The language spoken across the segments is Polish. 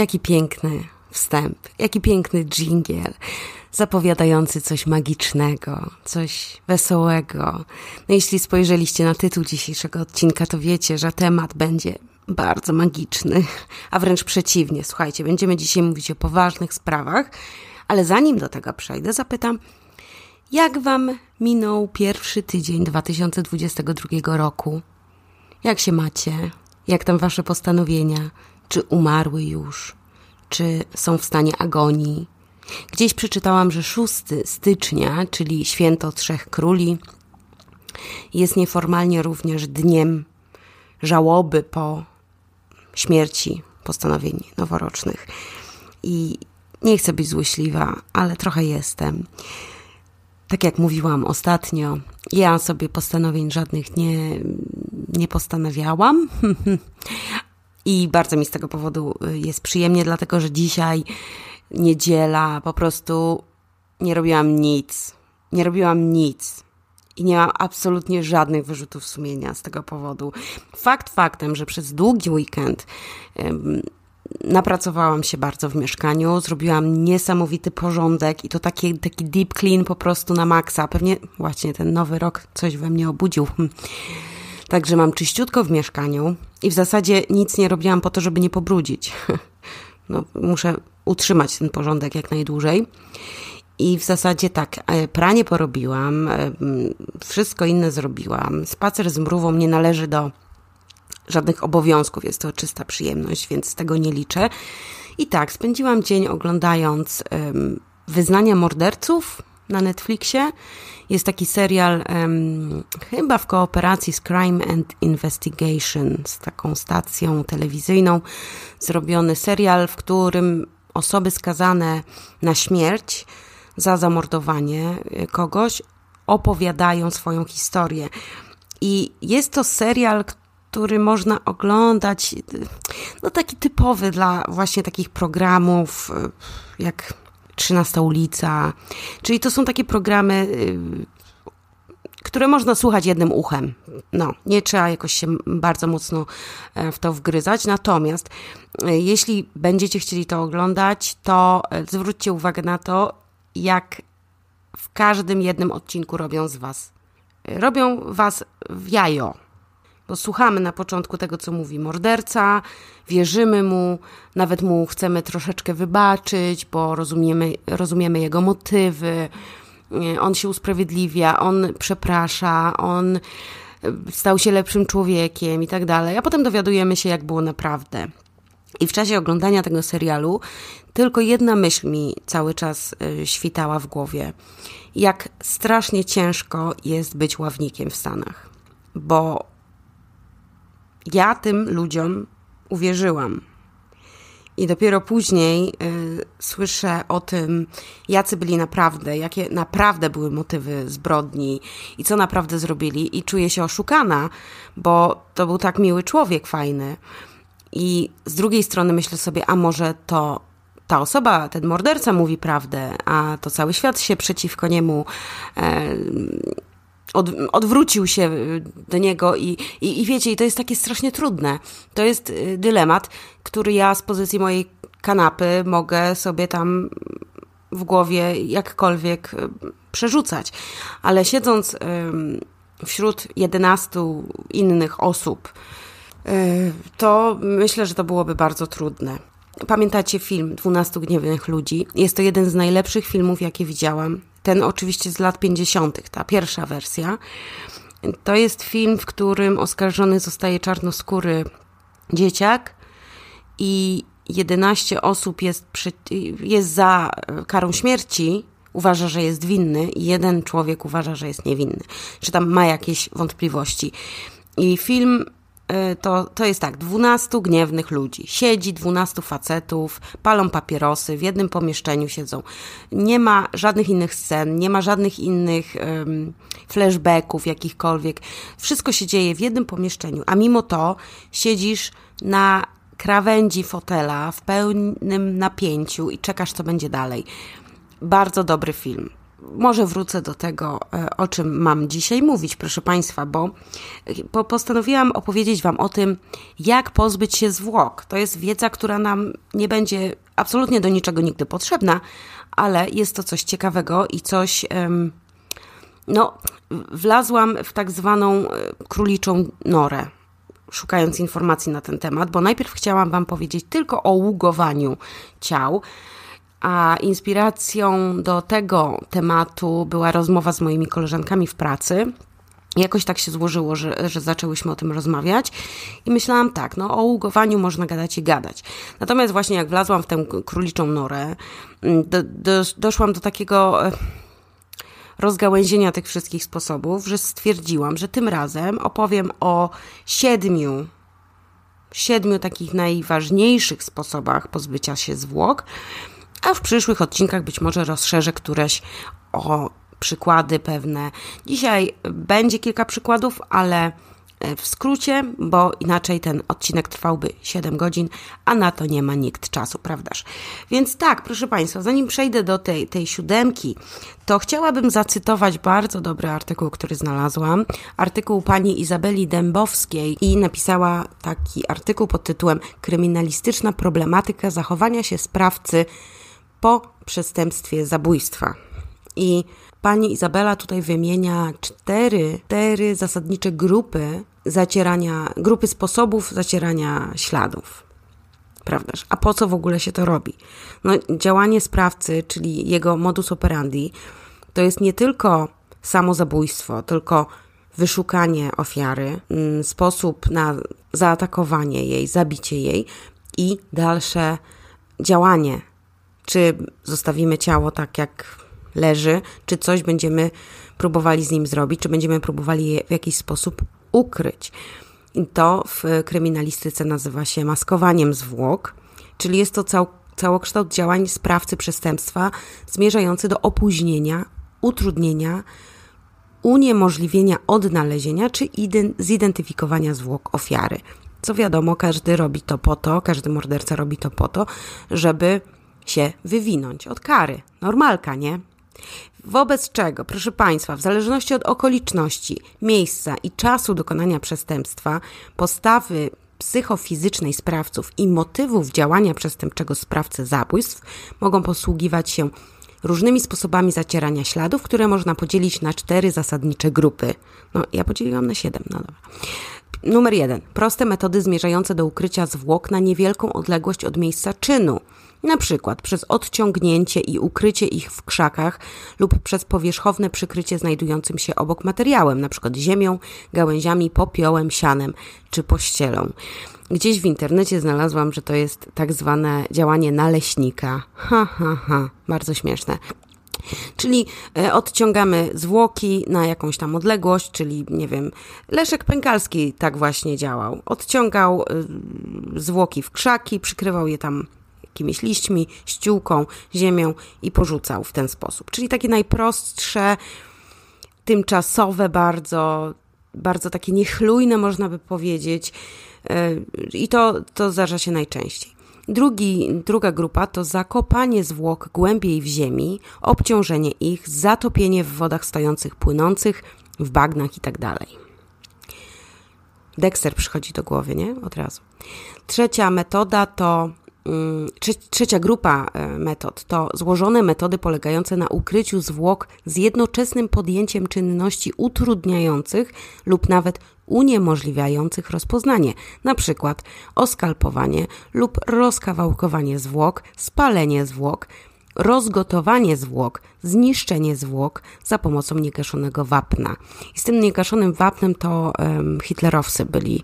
Jaki piękny wstęp, jaki piękny dżingiel, zapowiadający coś magicznego, coś wesołego. No jeśli spojrzeliście na tytuł dzisiejszego odcinka, to wiecie, że temat będzie bardzo magiczny, a wręcz przeciwnie. Słuchajcie, będziemy dzisiaj mówić o poważnych sprawach, ale zanim do tego przejdę, zapytam, jak Wam minął pierwszy tydzień 2022 roku? Jak się macie? Jak tam Wasze postanowienia? czy umarły już, czy są w stanie agonii. Gdzieś przeczytałam, że 6 stycznia, czyli święto Trzech Króli, jest nieformalnie również dniem żałoby po śmierci postanowień noworocznych. I nie chcę być złośliwa, ale trochę jestem. Tak jak mówiłam ostatnio, ja sobie postanowień żadnych nie, nie postanawiałam, I bardzo mi z tego powodu y, jest przyjemnie, dlatego że dzisiaj niedziela po prostu nie robiłam nic. Nie robiłam nic. I nie mam absolutnie żadnych wyrzutów sumienia z tego powodu. Fakt faktem, że przez długi weekend napracowałam się bardzo w mieszkaniu, zrobiłam niesamowity porządek i to taki, taki deep clean po prostu na maksa. Pewnie właśnie ten nowy rok coś we mnie obudził. Także mam czyściutko w mieszkaniu, i w zasadzie nic nie robiłam po to, żeby nie pobrudzić. No, muszę utrzymać ten porządek jak najdłużej. I w zasadzie tak, e, pranie porobiłam, e, wszystko inne zrobiłam. Spacer z mrówą nie należy do żadnych obowiązków, jest to czysta przyjemność, więc z tego nie liczę. I tak, spędziłam dzień oglądając um, Wyznania morderców, na Netflixie. Jest taki serial um, chyba w kooperacji z Crime and Investigation, z taką stacją telewizyjną, zrobiony serial, w którym osoby skazane na śmierć za zamordowanie e, kogoś opowiadają swoją historię. I jest to serial, który można oglądać, e, no taki typowy dla właśnie takich programów, e, jak 13 ulica. Czyli to są takie programy, y, które można słuchać jednym uchem. No, nie trzeba jakoś się bardzo mocno e, w to wgryzać. Natomiast e, jeśli będziecie chcieli to oglądać, to e, zwróćcie uwagę na to, jak w każdym jednym odcinku robią z Was. Robią Was w jajo bo słuchamy na początku tego, co mówi morderca, wierzymy mu, nawet mu chcemy troszeczkę wybaczyć, bo rozumiemy, rozumiemy jego motywy, e, on się usprawiedliwia, on przeprasza, on e, stał się lepszym człowiekiem i tak dalej. A potem dowiadujemy się, jak było naprawdę. I w czasie oglądania tego serialu tylko jedna myśl mi cały czas e, świtała w głowie: jak strasznie ciężko jest być ławnikiem w Stanach, bo ja tym ludziom uwierzyłam. I dopiero później y, słyszę o tym, jacy byli naprawdę, jakie naprawdę były motywy zbrodni i co naprawdę zrobili, i czuję się oszukana, bo to był tak miły człowiek, fajny. I z drugiej strony myślę sobie, a może to ta osoba, ten morderca mówi prawdę, a to cały świat się przeciwko niemu. Y, od, odwrócił się y, do niego i, i, i wiecie, i to jest takie strasznie trudne. To jest y, dylemat, który ja z pozycji mojej kanapy mogę sobie tam w głowie jakkolwiek y, przerzucać. Ale siedząc wśród 11 innych osób, to myślę, że to byłoby bardzo trudne. Pamiętacie film 12 gniewnych ludzi? Jest to jeden z najlepszych filmów, jakie widziałam ten oczywiście z lat 50., ta pierwsza wersja. To jest film, w którym oskarżony zostaje czarnoskóry dzieciak i 11 osób jest, przy, jest za karą śmierci, uważa, że jest winny, i jeden człowiek uważa, że jest niewinny, czy tam ma jakieś wątpliwości. I film E, to, to jest tak, 12 gniewnych ludzi. Siedzi 12 facetów, palą papierosy, w jednym pomieszczeniu siedzą. Nie ma żadnych innych scen, nie ma żadnych innych um, flashbacków jakichkolwiek. Wszystko się dzieje w jednym pomieszczeniu, a mimo to siedzisz na krawędzi fotela w pełnym napięciu i czekasz, co będzie dalej. Bardzo dobry film może wrócę do tego, e, o czym mam dzisiaj mówić, proszę Państwa, bo e, postanowiłam opowiedzieć Wam o tym, jak pozbyć się zwłok. To jest wiedza, która nam nie będzie absolutnie do niczego nigdy potrzebna, ale jest to coś ciekawego i coś. No, wlazłam w tak zwaną e, króliczą norę szukając informacji na ten temat, bo najpierw chciałam Wam powiedzieć tylko o ługowaniu ciał, a inspiracją do tego tematu była rozmowa z moimi koleżankami w pracy. Jakoś tak się złożyło, że, że zaczęłyśmy o tym rozmawiać i myślałam tak, no o ługowaniu można gadać i gadać. Natomiast właśnie jak wlazłam w tę króliczą norę, mm, do, do, doszłam do takiego e, rozgałęzienia tych wszystkich sposobów, że stwierdziłam, że tym razem opowiem o siedmiu, siedmiu takich najważniejszych sposobach pozbycia się zwłok, a w przyszłych odcinkach być może rozszerzę któreś o przykłady pewne. Dzisiaj będzie kilka przykładów, ale e, w skrócie, bo inaczej ten odcinek trwałby 7 godzin, a na to nie ma nikt czasu, prawdaż? Więc tak, proszę Państwa, zanim przejdę do tej, tej siódemki, to chciałabym zacytować bardzo dobry artykuł, który znalazłam. Artykuł pani Izabeli Dębowskiej i napisała taki artykuł pod tytułem Kryminalistyczna problematyka zachowania się sprawcy po przestępstwie zabójstwa. I pani Izabela tutaj wymienia cztery, cztery zasadnicze grupy zacierania, grupy sposobów zacierania śladów. Prawdaż? A po co w ogóle się to robi? No, działanie sprawcy, czyli jego modus operandi, to jest nie tylko samo zabójstwo, tylko wyszukanie ofiary, mm, sposób na zaatakowanie jej, zabicie jej i dalsze działanie czy zostawimy ciało tak, jak leży, czy coś będziemy próbowali z nim zrobić, czy będziemy próbowali je w jakiś sposób ukryć. I to w kryminalistyce nazywa się maskowaniem zwłok, czyli jest to cał, całokształt działań sprawcy przestępstwa zmierzający do opóźnienia, utrudnienia, uniemożliwienia odnalezienia czy zidentyfikowania zwłok ofiary. Co wiadomo, każdy robi to po to, każdy morderca robi to po to, żeby się wywinąć od kary. Normalka, nie? Wobec czego, proszę Państwa, w zależności od okoliczności, miejsca i czasu dokonania przestępstwa, postawy psychofizycznej sprawców i motywów działania przestępczego sprawcy zabójstw mogą posługiwać się różnymi sposobami zacierania śladów, które można podzielić na cztery zasadnicze grupy. No, ja podzieliłam na siedem, no dobra. Numer jeden. Proste metody zmierzające do ukrycia zwłok na niewielką odległość od miejsca czynu na przykład przez odciągnięcie i ukrycie ich w krzakach lub przez powierzchowne przykrycie znajdującym się obok materiałem, na przykład ziemią, gałęziami, popiołem, sianem czy pościelą. Gdzieś w internecie znalazłam, że to jest tak zwane działanie naleśnika. Ha, ha, ha, bardzo śmieszne. Czyli e, odciągamy zwłoki na jakąś tam odległość, czyli nie wiem, Leszek Pękalski tak właśnie działał. Odciągał e, zwłoki w krzaki, przykrywał je tam jakimiś liśćmi, ściółką, ziemią i porzucał w ten sposób. Czyli takie najprostsze, tymczasowe, bardzo, bardzo takie niechlujne, można by powiedzieć, e, i to, to zdarza się najczęściej. Drugi, druga grupa to zakopanie zwłok głębiej w ziemi, obciążenie ich, zatopienie w wodach stojących, płynących, w bagnach itd. Tak Dexter przychodzi do głowy, nie? Od razu. Trzecia metoda to Y, trzecia grupa e, metod to złożone metody polegające na ukryciu zwłok z jednoczesnym podjęciem czynności utrudniających lub nawet uniemożliwiających rozpoznanie, np. oskalpowanie lub rozkawałkowanie zwłok, spalenie zwłok, rozgotowanie zwłok, zniszczenie zwłok za pomocą niegaszonego wapna. I z tym niegaszonym wapnem to um, hitlerowcy byli,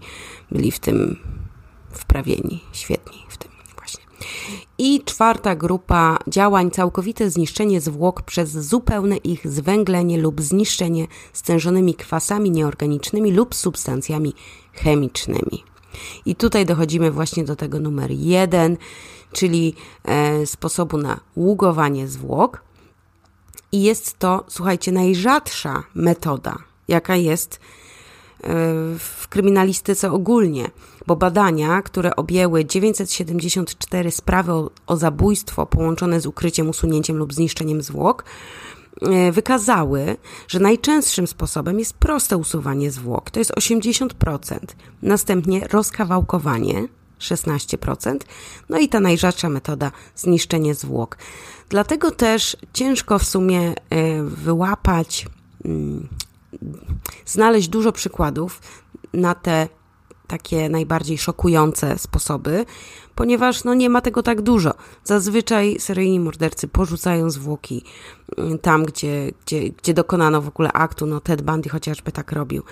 byli w tym wprawieni. Świetni. I czwarta grupa działań całkowite zniszczenie zwłok przez zupełne ich zwęglenie lub zniszczenie stężonymi kwasami nieorganicznymi lub substancjami chemicznymi. I tutaj dochodzimy właśnie do tego numer jeden, czyli e, sposobu na ługowanie zwłok. I jest to, słuchajcie, najrzadsza metoda, jaka jest e, w kryminalistyce ogólnie bo badania, które objęły 974 sprawy o, o zabójstwo połączone z ukryciem, usunięciem lub zniszczeniem zwłok, e, wykazały, że najczęstszym sposobem jest proste usuwanie zwłok, to jest 80%, następnie rozkawałkowanie 16%, no i ta najrzadsza metoda zniszczenie zwłok. Dlatego też ciężko w sumie e, wyłapać, mm, znaleźć dużo przykładów na te takie najbardziej szokujące sposoby, ponieważ no, nie ma tego tak dużo. Zazwyczaj seryjni mordercy porzucają zwłoki y, tam, gdzie, gdzie, gdzie dokonano w ogóle aktu. No, Ted Bundy chociażby tak robił.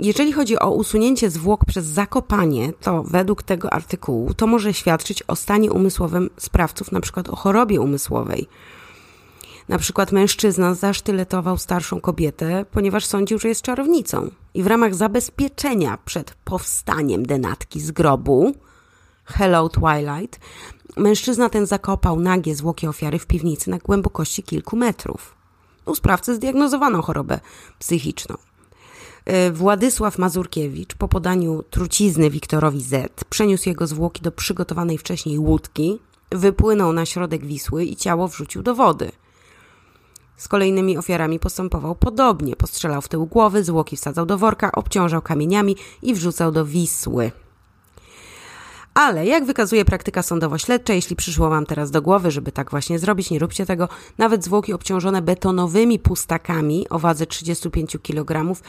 Jeżeli chodzi o usunięcie zwłok przez zakopanie, to według tego artykułu to może świadczyć o stanie umysłowym sprawców, na przykład o chorobie umysłowej. Na przykład mężczyzna zasztyletował starszą kobietę, ponieważ sądził, że jest czarownicą. I w ramach zabezpieczenia przed powstaniem denatki z grobu, Hello Twilight, mężczyzna ten zakopał nagie zwłoki ofiary w piwnicy na głębokości kilku metrów. U sprawcy zdiagnozowano chorobę psychiczną. Y, Władysław Mazurkiewicz po podaniu trucizny Wiktorowi Z przeniósł jego zwłoki do przygotowanej wcześniej łódki, wypłynął na środek Wisły i ciało wrzucił do wody – z kolejnymi ofiarami postępował podobnie. Postrzelał w tył głowy, zwłoki wsadzał do worka, obciążał kamieniami i wrzucał do Wisły. Ale jak wykazuje praktyka sądowo-śledcza, jeśli przyszło Wam teraz do głowy, żeby tak właśnie zrobić, nie róbcie tego, nawet zwłoki obciążone betonowymi pustakami o wadze 35 kg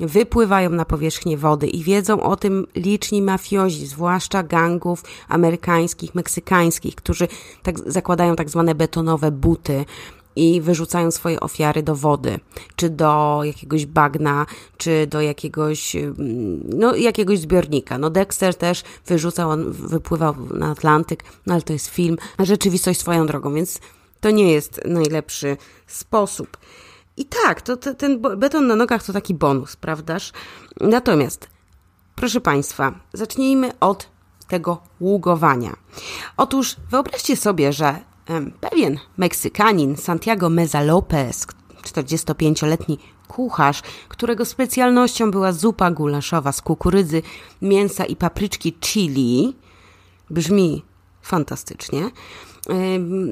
wypływają na powierzchnię wody i wiedzą o tym liczni mafiozi, zwłaszcza gangów amerykańskich, meksykańskich, którzy tak zakładają tak zwane betonowe buty i wyrzucają swoje ofiary do wody, czy do jakiegoś bagna, czy do jakiegoś, mm, no, jakiegoś zbiornika. No, Dexter też wyrzucał, on wypływał na Atlantyk, no ale to jest film, a rzeczywistość swoją drogą, więc to nie jest najlepszy sposób. I tak, to, to ten beton na nogach to taki bonus, prawdaż? Natomiast, proszę Państwa, zacznijmy od tego ługowania. Otóż wyobraźcie sobie, że Pewien Meksykanin Santiago Meza Lopez, 45-letni kucharz, którego specjalnością była zupa gulaszowa z kukurydzy, mięsa i papryczki chili, brzmi fantastycznie,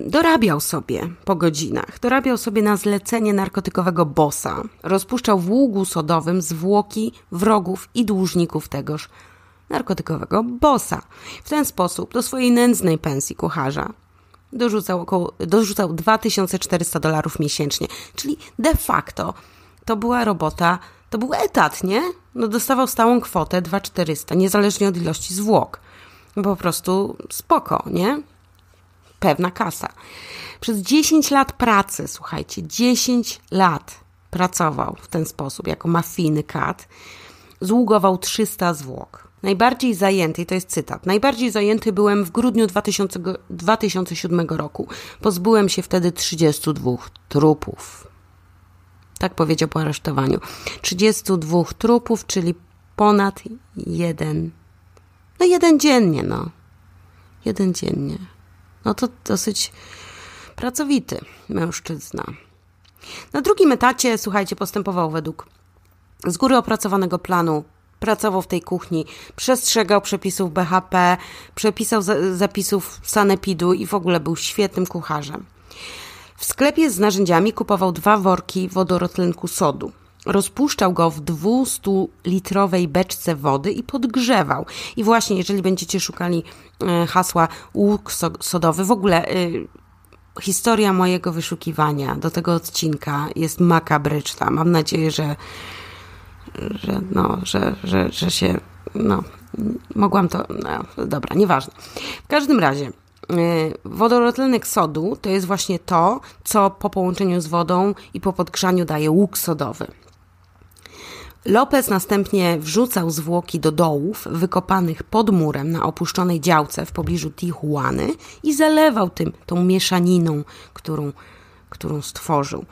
dorabiał sobie po godzinach, dorabiał sobie na zlecenie narkotykowego bossa, rozpuszczał w ługu sodowym zwłoki wrogów i dłużników tegoż narkotykowego bossa. W ten sposób do swojej nędznej pensji kucharza dorzucał, około, dorzucał 2400 dolarów miesięcznie. Czyli de facto to była robota, to był etat, nie? No dostawał stałą kwotę 2400, niezależnie od ilości zwłok. No, po prostu spoko, nie? Pewna kasa. Przez 10 lat pracy, słuchajcie, 10 lat pracował w ten sposób, jako mafijny kat. Zługował 300 zwłok. Najbardziej zajęty, to jest cytat, najbardziej zajęty byłem w grudniu 2000, 2007 roku. Pozbyłem się wtedy 32 trupów. Tak powiedział po aresztowaniu. 32 trupów, czyli ponad jeden. No jeden dziennie, no. Jeden dziennie. No to dosyć pracowity mężczyzna. Na drugim etacie, słuchajcie, postępował według z góry opracowanego planu pracował w tej kuchni, przestrzegał przepisów BHP, przepisał zapisów sanepidu i w ogóle był świetnym kucharzem. W sklepie z narzędziami kupował dwa worki wodorotlenku sodu. Rozpuszczał go w 200-litrowej beczce wody i podgrzewał. I właśnie, jeżeli będziecie szukali e, hasła łuk sodowy, w ogóle e, historia mojego wyszukiwania do tego odcinka jest makabryczna. Mam nadzieję, że że, no, że, że, że się, no, mogłam to, no, dobra, nieważne. W każdym razie, y, wodorotlenek sodu to jest właśnie to, co po połączeniu z wodą i po podgrzaniu daje łuk sodowy. Lopez następnie wrzucał zwłoki do dołów wykopanych pod murem na opuszczonej działce w pobliżu Tijuany i zalewał tym tą mieszaniną, którą, którą stworzył.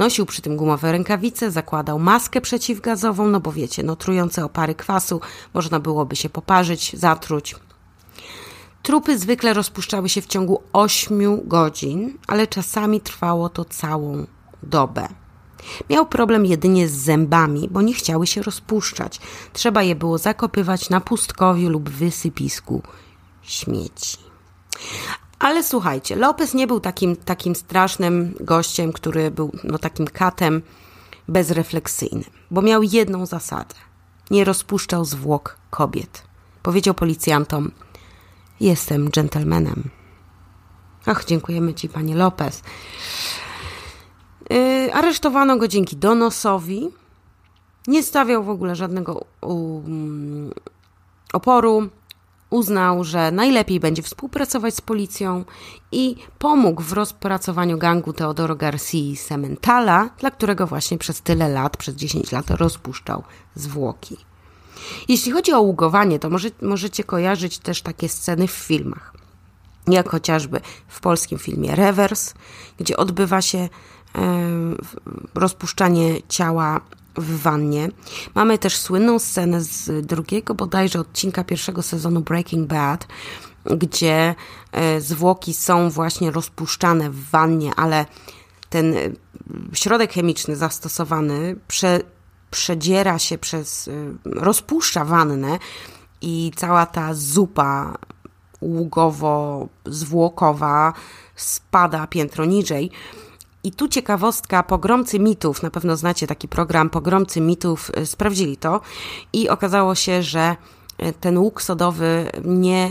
Nosił przy tym gumowe rękawice, zakładał maskę przeciwgazową, no bo wiecie, no trujące opary kwasu, można byłoby się poparzyć, zatruć. Trupy zwykle rozpuszczały się w ciągu 8 godzin, ale czasami trwało to całą dobę. Miał problem jedynie z zębami, bo nie chciały się rozpuszczać. Trzeba je było zakopywać na pustkowiu lub wysypisku śmieci. Ale słuchajcie, Lopez nie był takim, takim strasznym gościem, który był no, takim katem bezrefleksyjnym, bo miał jedną zasadę. Nie rozpuszczał zwłok kobiet. Powiedział policjantom: Jestem dżentelmenem. Ach, dziękujemy ci, panie Lopez. Yy, aresztowano go dzięki donosowi. Nie stawiał w ogóle żadnego um, oporu uznał, że najlepiej będzie współpracować z policją i pomógł w rozpracowaniu gangu Teodoro Garcia Sementala, dla którego właśnie przez tyle lat, przez 10 lat rozpuszczał zwłoki. Jeśli chodzi o ługowanie, to może, możecie kojarzyć też takie sceny w filmach. Jak chociażby w polskim filmie Rewers, gdzie odbywa się e, rozpuszczanie ciała w wannie. Mamy też słynną scenę z drugiego bodajże odcinka pierwszego sezonu Breaking Bad, gdzie e, zwłoki są właśnie rozpuszczane w wannie, ale ten e, środek chemiczny zastosowany prze, przedziera się przez, e, rozpuszcza wannę i cała ta zupa ługowo-zwłokowa spada piętro niżej. I tu ciekawostka, pogromcy mitów, na pewno znacie taki program, pogromcy mitów, e, sprawdzili to i okazało się, że e, ten łuk sodowy nie,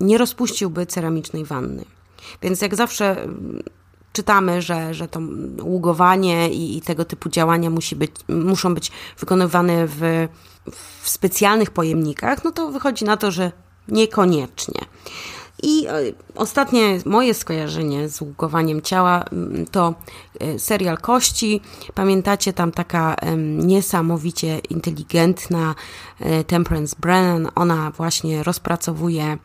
nie rozpuściłby ceramicznej wanny. Więc jak zawsze czytamy, że, że to ługowanie i, i tego typu działania musi być, muszą być wykonywane w, w specjalnych pojemnikach, no to wychodzi na to, że niekoniecznie. I e, ostatnie moje skojarzenie z łukowaniem ciała to e, serial Kości. Pamiętacie tam taka niesamowicie inteligentna e, Temperance Brennan. Ona właśnie rozpracowuje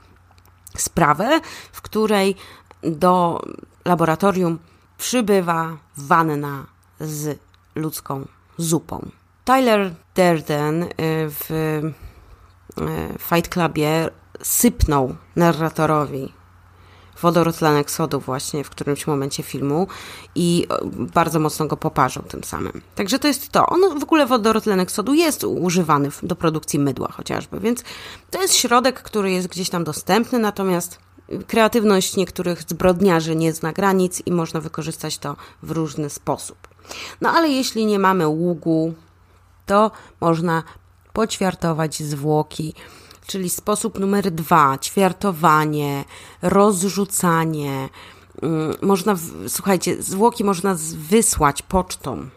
sprawę, w której do laboratorium przybywa wanna z ludzką zupą. Tyler Durden w Fight Clubie sypnął narratorowi wodorotlenek sodu właśnie w którymś momencie filmu i e, bardzo mocno go poparzą tym samym. Także to jest to. On w ogóle wodorotlenek sodu jest używany do produkcji mydła chociażby, więc to jest środek, który jest gdzieś tam dostępny, natomiast kreatywność niektórych zbrodniarzy nie zna granic i można wykorzystać to w różny sposób. No ale jeśli nie mamy ługu, to można poćwiartować zwłoki czyli sposób numer dwa, ćwiartowanie, rozrzucanie. Mm, można, słuchajcie, zwłoki można wysłać pocztą.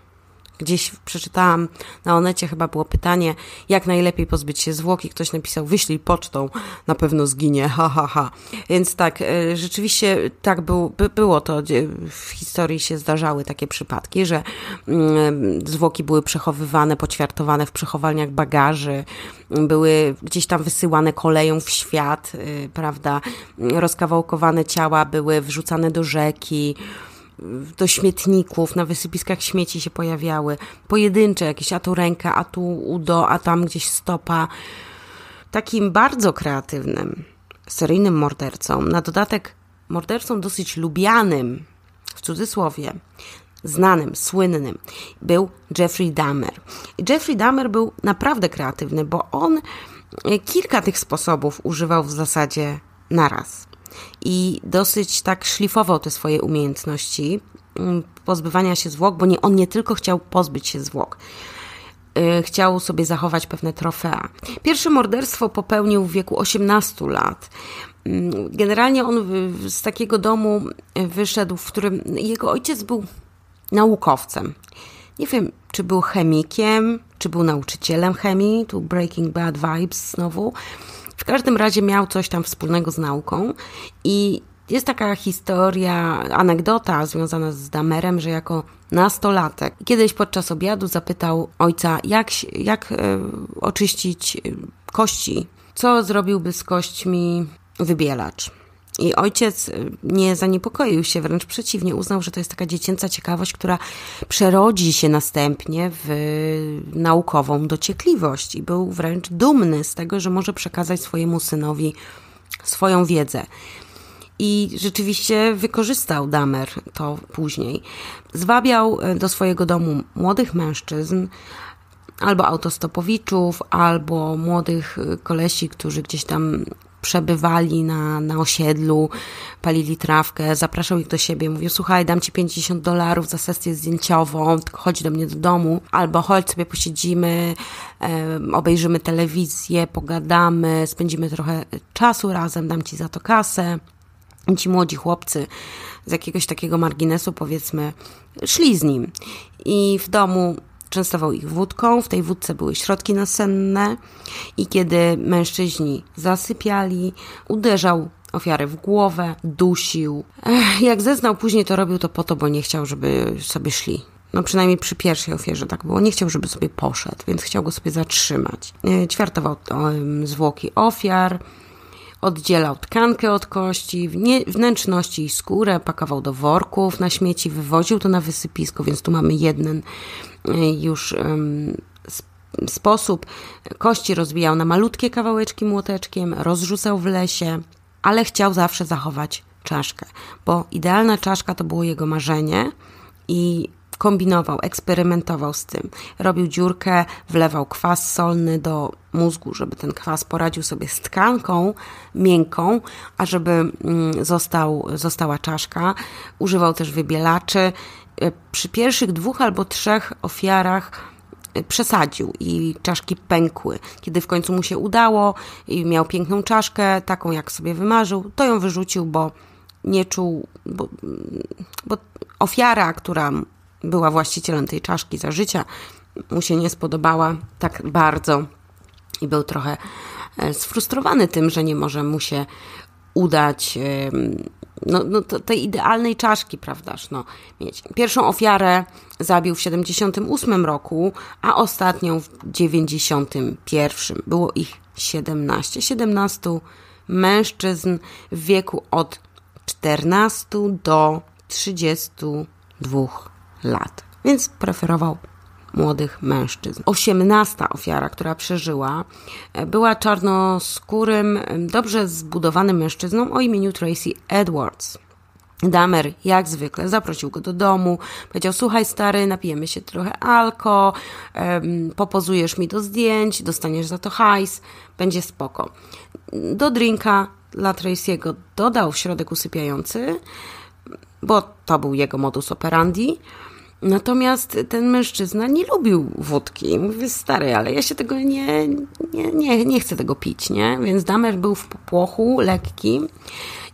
Gdzieś przeczytałam na Onecie chyba było pytanie, jak najlepiej pozbyć się zwłoki. Ktoś napisał, wyślij pocztą, na pewno zginie, ha, ha, ha. Więc tak, y, rzeczywiście tak był, by było to, w historii się zdarzały takie przypadki, że mm, zwłoki były przechowywane, poćwiartowane w przechowalniach bagaży, były gdzieś tam wysyłane koleją w świat, y, prawda, rozkawałkowane ciała były wrzucane do rzeki, do śmietników, na wysypiskach śmieci się pojawiały. Pojedyncze jakieś, a tu ręka, a tu udo, a tam gdzieś stopa. Takim bardzo kreatywnym, seryjnym mordercą, na dodatek mordercą dosyć lubianym, w cudzysłowie, znanym, słynnym, był Jeffrey Dahmer. Jeffrey Dahmer był naprawdę kreatywny, bo on kilka tych sposobów używał w zasadzie naraz i dosyć tak szlifował te swoje umiejętności mm, pozbywania się zwłok, bo nie, on nie tylko chciał pozbyć się zwłok, y, chciał sobie zachować pewne trofea. Pierwsze morderstwo popełnił w wieku 18 lat. Mm, generalnie on z takiego domu wyszedł, w którym jego ojciec był naukowcem. Nie wiem, czy był chemikiem, czy był nauczycielem chemii, tu Breaking Bad Vibes znowu każdym razie miał coś tam wspólnego z nauką i jest taka historia, anegdota związana z Damerem, że jako nastolatek kiedyś podczas obiadu zapytał ojca, jak, jak e, oczyścić e, kości, co zrobiłby z kośćmi wybielacz. I ojciec y, nie zaniepokoił się, wręcz przeciwnie, uznał, że to jest taka dziecięca ciekawość, która przerodzi się następnie w naukową dociekliwość. I był wręcz dumny z tego, że może przekazać swojemu synowi swoją wiedzę. I rzeczywiście wykorzystał Damer to później. Zwabiał y, do swojego domu młodych mężczyzn, albo autostopowiczów, albo młodych y, kolesi, którzy gdzieś tam przebywali na, na osiedlu, palili trawkę, zapraszał ich do siebie, mówił, słuchaj, dam ci 50 dolarów za sesję zdjęciową, tylko chodź do mnie do domu, albo chodź sobie posiedzimy, e, obejrzymy telewizję, pogadamy, spędzimy trochę czasu razem, dam ci za to kasę. ci młodzi chłopcy z jakiegoś takiego marginesu, powiedzmy, szli z nim. I w domu Częstował ich wódką, w tej wódce były środki nasenne i kiedy mężczyźni zasypiali, uderzał ofiary w głowę, dusił. Ech, jak zeznał później, to robił to po to, bo nie chciał, żeby sobie szli. No przynajmniej przy pierwszej ofierze tak było. Nie chciał, żeby sobie poszedł, więc chciał go sobie zatrzymać. E, ćwiartował zwłoki ofiar, oddzielał tkankę od kości, wnętrzności i skórę, pakował do worków na śmieci, wywoził to na wysypisko, więc tu mamy jeden już sposób. Kości rozbijał na malutkie kawałeczki młoteczkiem, rozrzucał w lesie, ale chciał zawsze zachować czaszkę, bo idealna czaszka to było jego marzenie i kombinował, eksperymentował z tym. Robił dziurkę, wlewał kwas solny do mózgu, żeby ten kwas poradził sobie z tkanką miękką, a żeby mm, został, została czaszka. Używał też wybielaczy E, przy pierwszych dwóch albo trzech ofiarach e, przesadził i czaszki pękły. Kiedy w końcu mu się udało i miał piękną czaszkę, taką jak sobie wymarzył, to ją wyrzucił, bo nie czuł, bo, bo ofiara, która była właścicielem tej czaszki za życia, mu się nie spodobała tak bardzo i był trochę e, sfrustrowany tym, że nie może mu się udać no, no tej idealnej czaszki, prawdaż, no, mieć. Pierwszą ofiarę zabił w 78 roku, a ostatnią w 91. Było ich 17, 17 mężczyzn w wieku od 14 do 32 lat. Więc preferował młodych mężczyzn. Osiemnasta ofiara, która przeżyła, e, była czarnoskórym, dobrze zbudowanym mężczyzną o imieniu Tracy Edwards. Damer, jak zwykle, zaprosił go do domu, powiedział: Słuchaj, stary, napijemy się trochę alko, popozujesz mi do zdjęć, dostaniesz za to hajs, będzie spoko. Do drinka dla Tracy'ego dodał środek usypiający, bo to był jego modus operandi. Natomiast ten mężczyzna nie lubił wódki. Mówi, stary, ale ja się tego nie, nie, nie, nie chcę tego pić, nie? Więc Damer był w popłochu lekkim.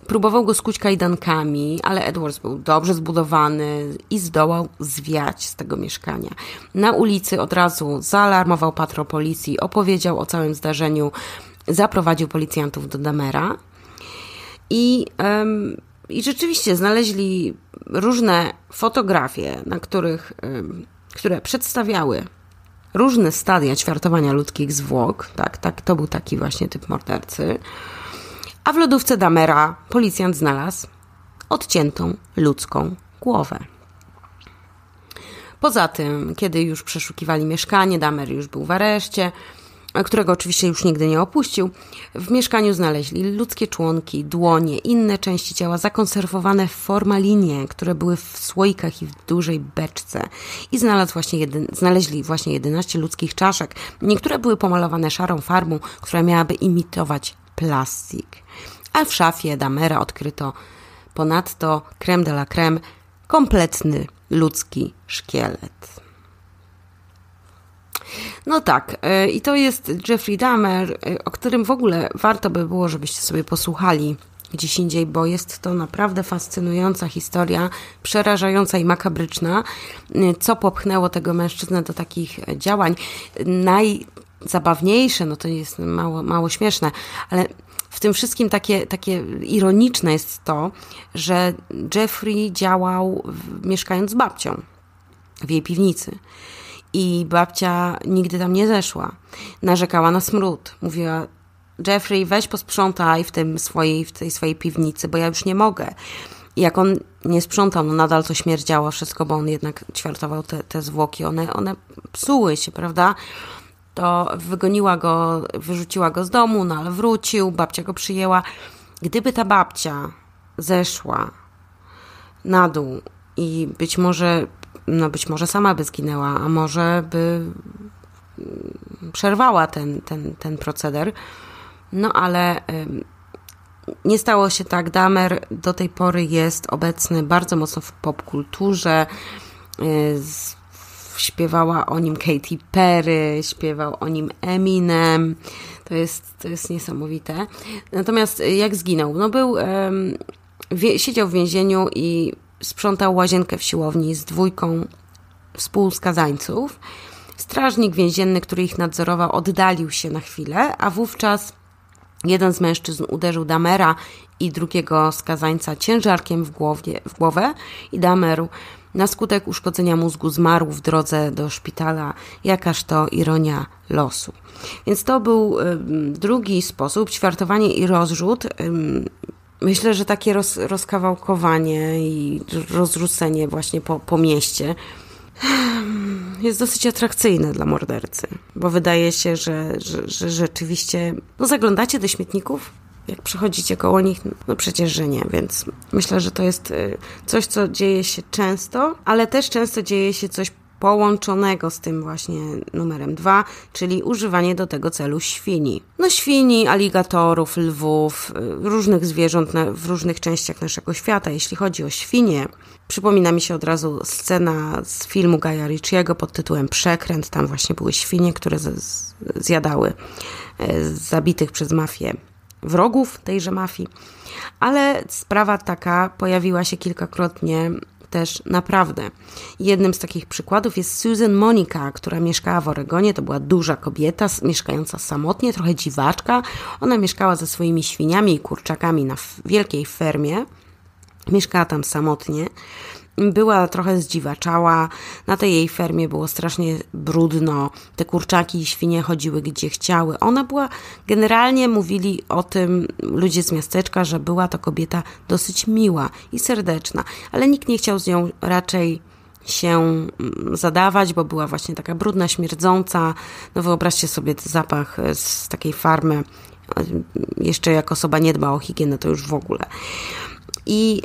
Próbował go skuć kajdankami, ale Edwards był dobrze zbudowany i zdołał zwiać z tego mieszkania. Na ulicy od razu zaalarmował patro policji, opowiedział o całym zdarzeniu, zaprowadził policjantów do Damera i um, i rzeczywiście znaleźli różne fotografie, na których, które przedstawiały różne stadia ćwiartowania ludzkich zwłok. Tak, tak, to był taki właśnie typ mordercy. A w lodówce Damera policjant znalazł odciętą ludzką głowę. Poza tym, kiedy już przeszukiwali mieszkanie, Damer już był w areszcie, którego oczywiście już nigdy nie opuścił, w mieszkaniu znaleźli ludzkie członki, dłonie, inne części ciała zakonserwowane w formalinie, które były w słoikach i w dużej beczce. I znalazł właśnie jedyn, znaleźli właśnie 11 ludzkich czaszek. Niektóre były pomalowane szarą farbą, która miałaby imitować plastik. A w szafie Damera odkryto ponadto creme de la creme, kompletny ludzki szkielet. No tak, e, i to jest Jeffrey Dahmer, e, o którym w ogóle warto by było, żebyście sobie posłuchali gdzieś indziej, bo jest to naprawdę fascynująca historia, przerażająca i makabryczna, e, co popchnęło tego mężczyznę do takich działań. Najzabawniejsze, no to jest mało, mało śmieszne, ale w tym wszystkim takie, takie ironiczne jest to, że Jeffrey działał mieszkając z babcią w jej piwnicy i babcia nigdy tam nie zeszła. Narzekała na smród. Mówiła, Jeffrey, weź posprzątaj w, tym swojej, w tej swojej piwnicy, bo ja już nie mogę. I jak on nie sprzątał, no nadal to śmierdziało wszystko, bo on jednak ćwiartował te, te zwłoki. One, one psuły się, prawda? To wygoniła go, wyrzuciła go z domu, no ale wrócił, babcia go przyjęła. Gdyby ta babcia zeszła na dół i być może no być może sama by zginęła, a może by mm, przerwała ten, ten, ten proceder. No ale nie stało się tak. Damer do tej pory jest obecny bardzo mocno w popkulturze. E, śpiewała o nim Katy Perry, śpiewał o nim Eminem. To jest, to jest niesamowite. Natomiast e, jak zginął? No był, siedział w więzieniu i sprzątał łazienkę w siłowni z dwójką współskazańców. Strażnik więzienny, który ich nadzorował, oddalił się na chwilę, a wówczas jeden z mężczyzn uderzył Damera i drugiego skazańca ciężarkiem w, głowie, w głowę i Damer na skutek uszkodzenia mózgu zmarł w drodze do szpitala. Jakaż to ironia losu. Więc to był drugi sposób, ćwiartowanie i rozrzut Myślę, że takie roz, rozkawałkowanie i rozrzucenie właśnie po, po mieście hmm, jest dosyć atrakcyjne dla mordercy, bo wydaje się, że, że, że rzeczywiście no zaglądacie do śmietników, jak przechodzicie koło nich, no przecież, że nie, więc myślę, że to jest y, coś, co dzieje się często, ale też często dzieje się coś połączonego z tym właśnie numerem dwa, czyli używanie do tego celu świni. No świni, aligatorów, lwów, y, różnych zwierząt na, w różnych częściach naszego świata. Jeśli chodzi o świnie, przypomina mi się od razu scena z filmu Gaja Ricciego pod tytułem Przekręt. Tam właśnie były świnie, które z, z, zjadały e, zabitych przez mafię wrogów tejże mafii. Ale sprawa taka pojawiła się kilkakrotnie też naprawdę. Jednym z takich przykładów jest Susan Monica, która mieszkała w Oregonie. To była duża kobieta, mieszkająca samotnie, trochę dziwaczka. Ona mieszkała ze swoimi świniami i kurczakami na wielkiej fermie. Mieszkała tam samotnie była trochę zdziwaczała. Na tej jej fermie było strasznie brudno. Te kurczaki i świnie chodziły gdzie chciały. Ona była, generalnie mówili o tym ludzie z miasteczka, że była to kobieta dosyć miła i serdeczna, ale nikt nie chciał z nią raczej się mm, zadawać, bo była właśnie taka brudna, śmierdząca. No wyobraźcie sobie zapach e, z takiej farmy. E, jeszcze jak osoba nie dba o higienę, to już w ogóle. I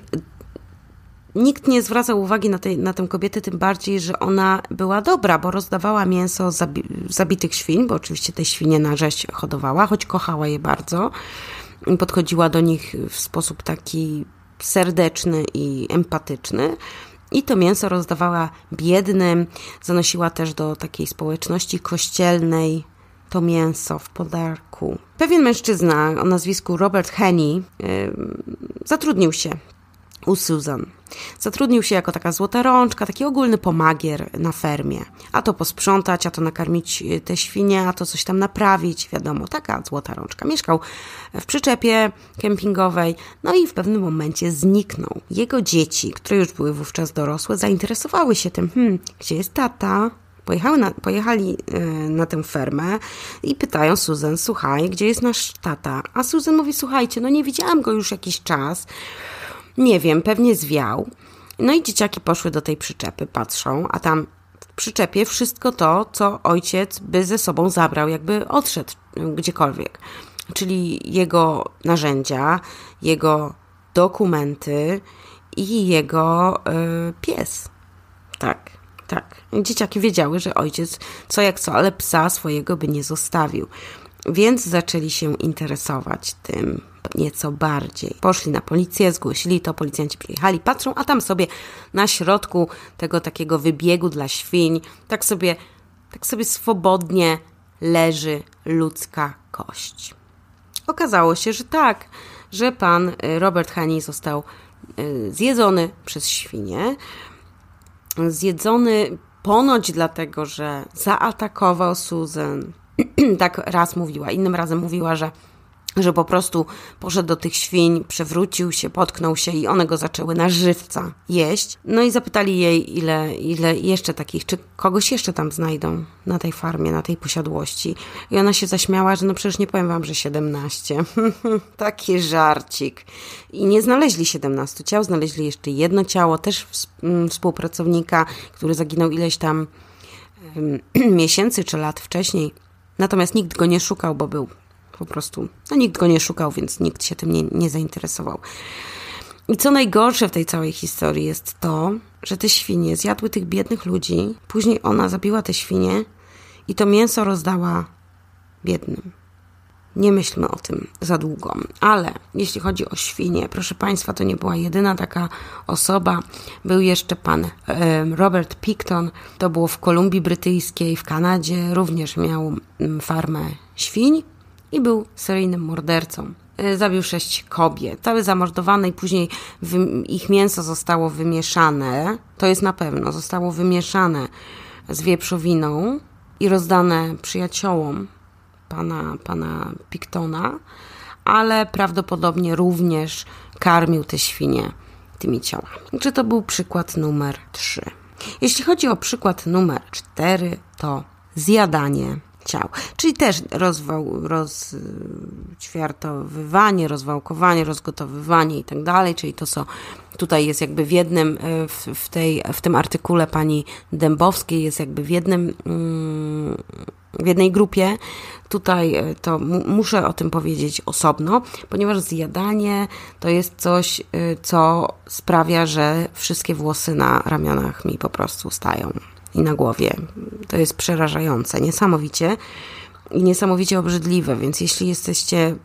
nikt nie zwracał uwagi na, tej, na tę kobietę, tym bardziej, że ona była dobra, bo rozdawała mięso zabi zabitych świń, bo oczywiście te świnie na rzeź hodowała, choć kochała je bardzo. Podchodziła do nich w sposób taki serdeczny i empatyczny. I to mięso rozdawała biednym, zanosiła też do takiej społeczności kościelnej to mięso w podarku. Pewien mężczyzna o nazwisku Robert Henny yy, zatrudnił się u Susan. Zatrudnił się jako taka złota rączka, taki ogólny pomagier na fermie. A to posprzątać, a to nakarmić y, te świnie, a to coś tam naprawić, wiadomo, taka złota rączka. Mieszkał w przyczepie kempingowej, no i w pewnym momencie zniknął. Jego dzieci, które już były wówczas dorosłe, zainteresowały się tym, hmm, gdzie jest tata? Pojechały na, pojechali y, na tę fermę i pytają Susan, słuchaj, gdzie jest nasz tata? A Susan mówi, słuchajcie, no nie widziałam go już jakiś czas. Nie wiem, pewnie zwiał. No i dzieciaki poszły do tej przyczepy, patrzą, a tam w przyczepie wszystko to, co ojciec by ze sobą zabrał, jakby odszedł gdziekolwiek. Czyli jego narzędzia, jego dokumenty i jego y, pies. Tak, tak. Dzieciaki wiedziały, że ojciec co jak co, ale psa swojego by nie zostawił. Więc zaczęli się interesować tym, nieco bardziej. Poszli na policję, zgłosili to, policjanci przyjechali, patrzą, a tam sobie na środku tego takiego wybiegu dla świń, tak sobie, tak sobie swobodnie leży ludzka kość. Okazało się, że tak, że pan y, Robert Hani został y, zjedzony przez świnie. Zjedzony ponoć dlatego, że zaatakował Susan. tak raz mówiła, innym razem mówiła, że że po prostu poszedł do tych świń, przewrócił się, potknął się i one go zaczęły na żywca jeść. No i zapytali jej, ile, ile jeszcze takich, czy kogoś jeszcze tam znajdą na tej farmie, na tej posiadłości. I ona się zaśmiała, że no przecież nie powiem wam, że 17. Taki żarcik. I nie znaleźli 17 ciał, znaleźli jeszcze jedno ciało, też mm, współpracownika, który zaginął ileś tam miesięcy czy lat wcześniej. Natomiast nikt go nie szukał, bo był po prostu no, nikt go nie szukał, więc nikt się tym nie, nie zainteresował. I co najgorsze w tej całej historii jest to, że te świnie zjadły tych biednych ludzi, później ona zabiła te świnie i to mięso rozdała biednym. Nie myślmy o tym za długo, ale jeśli chodzi o świnie, proszę Państwa, to nie była jedyna taka osoba. Był jeszcze pan Robert Picton, to było w Kolumbii Brytyjskiej, w Kanadzie, również miał farmę świń i był seryjnym mordercą. E, zabił sześć kobiet, cały zamordowany i później ich mięso zostało wymieszane, to jest na pewno, zostało wymieszane z wieprzowiną i rozdane przyjaciołom pana, pana Pictona, ale prawdopodobnie również karmił te świnie tymi ciałami. Czy to był przykład numer trzy? Jeśli chodzi o przykład numer cztery, to zjadanie ciał. Czyli też rozwał, rozćwiartowywanie, rozwałkowanie, rozgotowywanie i tak dalej, czyli to, co tutaj jest jakby w jednym, e, w, w, tej, w tym artykule pani Dębowskiej jest jakby w jednym, mm, w jednej grupie. Tutaj e, to mu, muszę o tym powiedzieć osobno, ponieważ zjadanie to jest coś, e, co sprawia, że wszystkie włosy na ramionach mi po prostu stają i na głowie. To jest przerażające, niesamowicie i niesamowicie obrzydliwe, więc jeśli jesteście,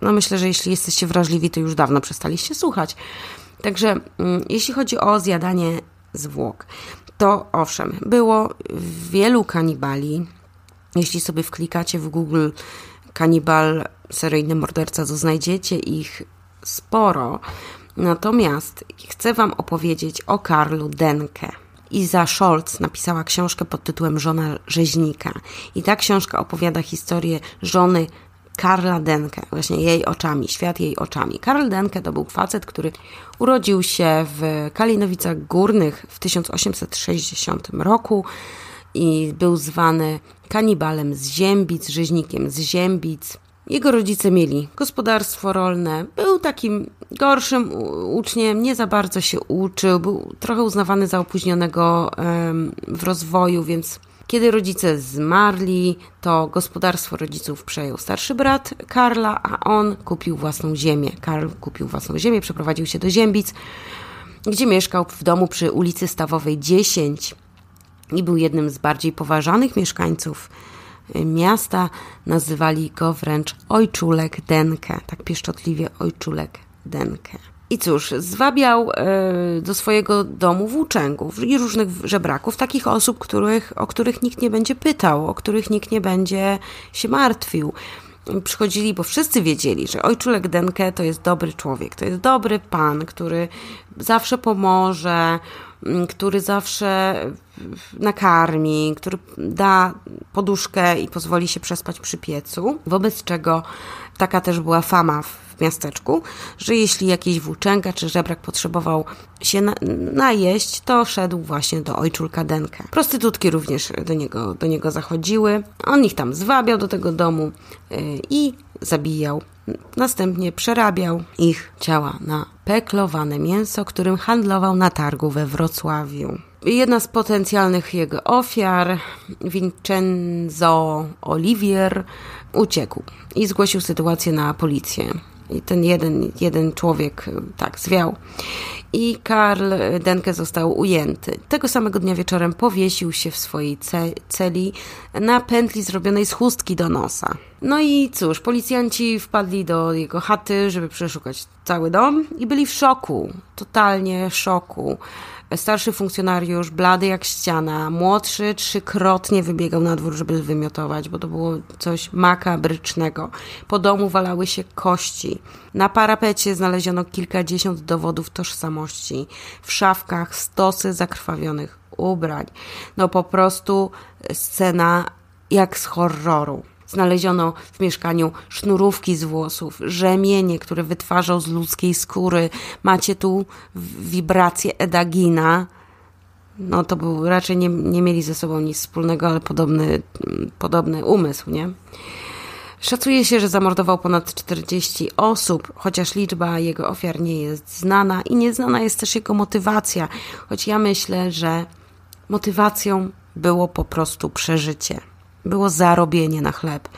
no myślę, że jeśli jesteście wrażliwi, to już dawno przestaliście słuchać. Także mm, jeśli chodzi o zjadanie zwłok, to owszem, było wielu kanibali. Jeśli sobie wklikacie w Google kanibal, seryjny morderca, to znajdziecie ich sporo. Natomiast chcę Wam opowiedzieć o Karlu Denke. Iza Scholz napisała książkę pod tytułem Żona rzeźnika. I ta książka opowiada historię żony Karla Denke, właśnie jej oczami, świat jej oczami. Karl Denke to był facet, który urodził się w Kalinowicach Górnych w 1860 roku i był zwany kanibalem z Ziębic, rzeźnikiem z Ziębic, jego rodzice mieli gospodarstwo rolne, był takim gorszym uczniem, nie za bardzo się uczył, był trochę uznawany za opóźnionego w rozwoju, więc kiedy rodzice zmarli, to gospodarstwo rodziców przejął starszy brat Karla, a on kupił własną ziemię. Karl kupił własną ziemię, przeprowadził się do Ziębic, gdzie mieszkał w domu przy ulicy Stawowej 10 i był jednym z bardziej poważanych mieszkańców miasta. Nazywali go wręcz ojczulek Denke, tak pieszczotliwie ojczulek Denke. I cóż, zwabiał e, do swojego domu włóczęgów i różnych żebraków, takich osób, których, o których nikt nie będzie pytał, o których nikt nie będzie się martwił przychodzili, bo wszyscy wiedzieli, że ojczulek Denke to jest dobry człowiek, to jest dobry pan, który zawsze pomoże, mm, który zawsze mm, nakarmi, który da poduszkę i pozwoli się przespać przy piecu. Wobec czego taka też była fama w miasteczku, że jeśli jakiś włóczęga czy żebrak potrzebował się na, najeść, to szedł właśnie do ojczulka Denkę. Prostytutki również do niego, do niego zachodziły. On ich tam zwabiał do tego domu e, i zabijał. Następnie przerabiał ich ciała na peklowane mięso, którym handlował na targu we Wrocławiu. Jedna z potencjalnych jego ofiar, Vincenzo Olivier, uciekł i zgłosił sytuację na policję. I ten jeden, jeden człowiek y, tak zwiał. I Karl Denke został ujęty. Tego samego dnia wieczorem powiesił się w swojej ce celi na pętli zrobionej z chustki do nosa. No i cóż, policjanci wpadli do jego chaty, żeby przeszukać cały dom i byli w szoku, totalnie szoku Starszy funkcjonariusz, blady jak ściana, młodszy trzykrotnie wybiegał na dwór, żeby wymiotować, bo to było coś makabrycznego. Po domu walały się kości. Na parapecie znaleziono kilkadziesiąt dowodów tożsamości. W szafkach stosy zakrwawionych ubrań. No po prostu scena jak z horroru. Znaleziono w mieszkaniu sznurówki z włosów, rzemienie, które wytwarzał z ludzkiej skóry. Macie tu wibrację Edagina. No to był, raczej nie, nie mieli ze sobą nic wspólnego, ale podobny, podobny umysł, nie? Szacuje się, że zamordował ponad 40 osób, chociaż liczba jego ofiar nie jest znana i nieznana jest też jego motywacja, choć ja myślę, że motywacją było po prostu przeżycie było zarobienie na chleb.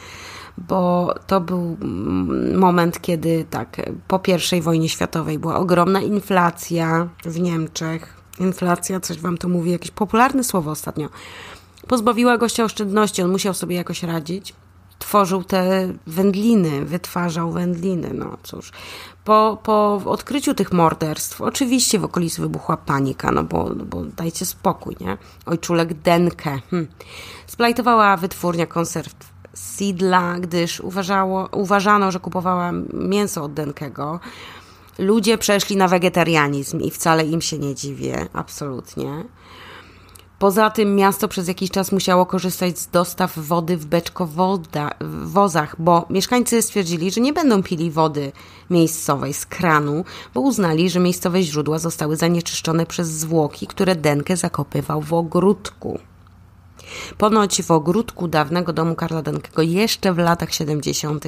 Bo to był mm, moment, kiedy tak, po I wojnie światowej była ogromna inflacja w Niemczech. Inflacja, coś wam to mówi, jakieś popularne słowo ostatnio. Pozbawiła gościa oszczędności, on musiał sobie jakoś radzić tworzył te wędliny, wytwarzał wędliny. No cóż, po, po odkryciu tych morderstw, oczywiście w okolicy wybuchła panika, no bo, no bo dajcie spokój, nie? Ojczulek Denke hm. splajtowała wytwórnia konserw Sidla, gdyż uważało, uważano, że kupowała mięso od Denkego. Ludzie przeszli na wegetarianizm i wcale im się nie dziwię, absolutnie. Poza tym miasto przez jakiś czas musiało korzystać z dostaw wody w beczkowozach, bo mieszkańcy stwierdzili, że nie będą pili wody miejscowej z kranu, bo uznali, że miejscowe źródła zostały zanieczyszczone przez zwłoki, które Denke zakopywał w ogródku. Ponoć w ogródku dawnego domu Karla Denkego jeszcze w latach 70.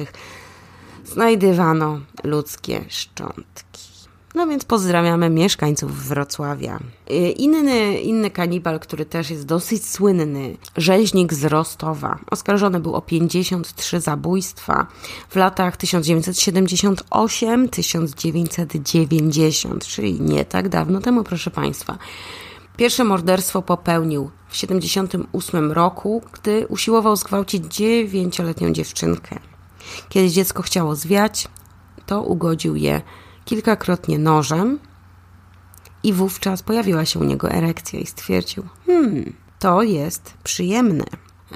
znajdywano ludzkie szczątki. No więc pozdrawiamy mieszkańców Wrocławia. Y, inny, inny kanibal, który też jest dosyć słynny, rzeźnik z Rostowa. Oskarżony był o 53 zabójstwa w latach 1978-1990, czyli nie tak dawno temu, proszę Państwa. Pierwsze morderstwo popełnił w 1978 roku, gdy usiłował zgwałcić dziewięcioletnią dziewczynkę. Kiedy dziecko chciało zwiać, to ugodził je kilkakrotnie nożem i wówczas pojawiła się u niego erekcja i stwierdził, hmm, to jest przyjemne.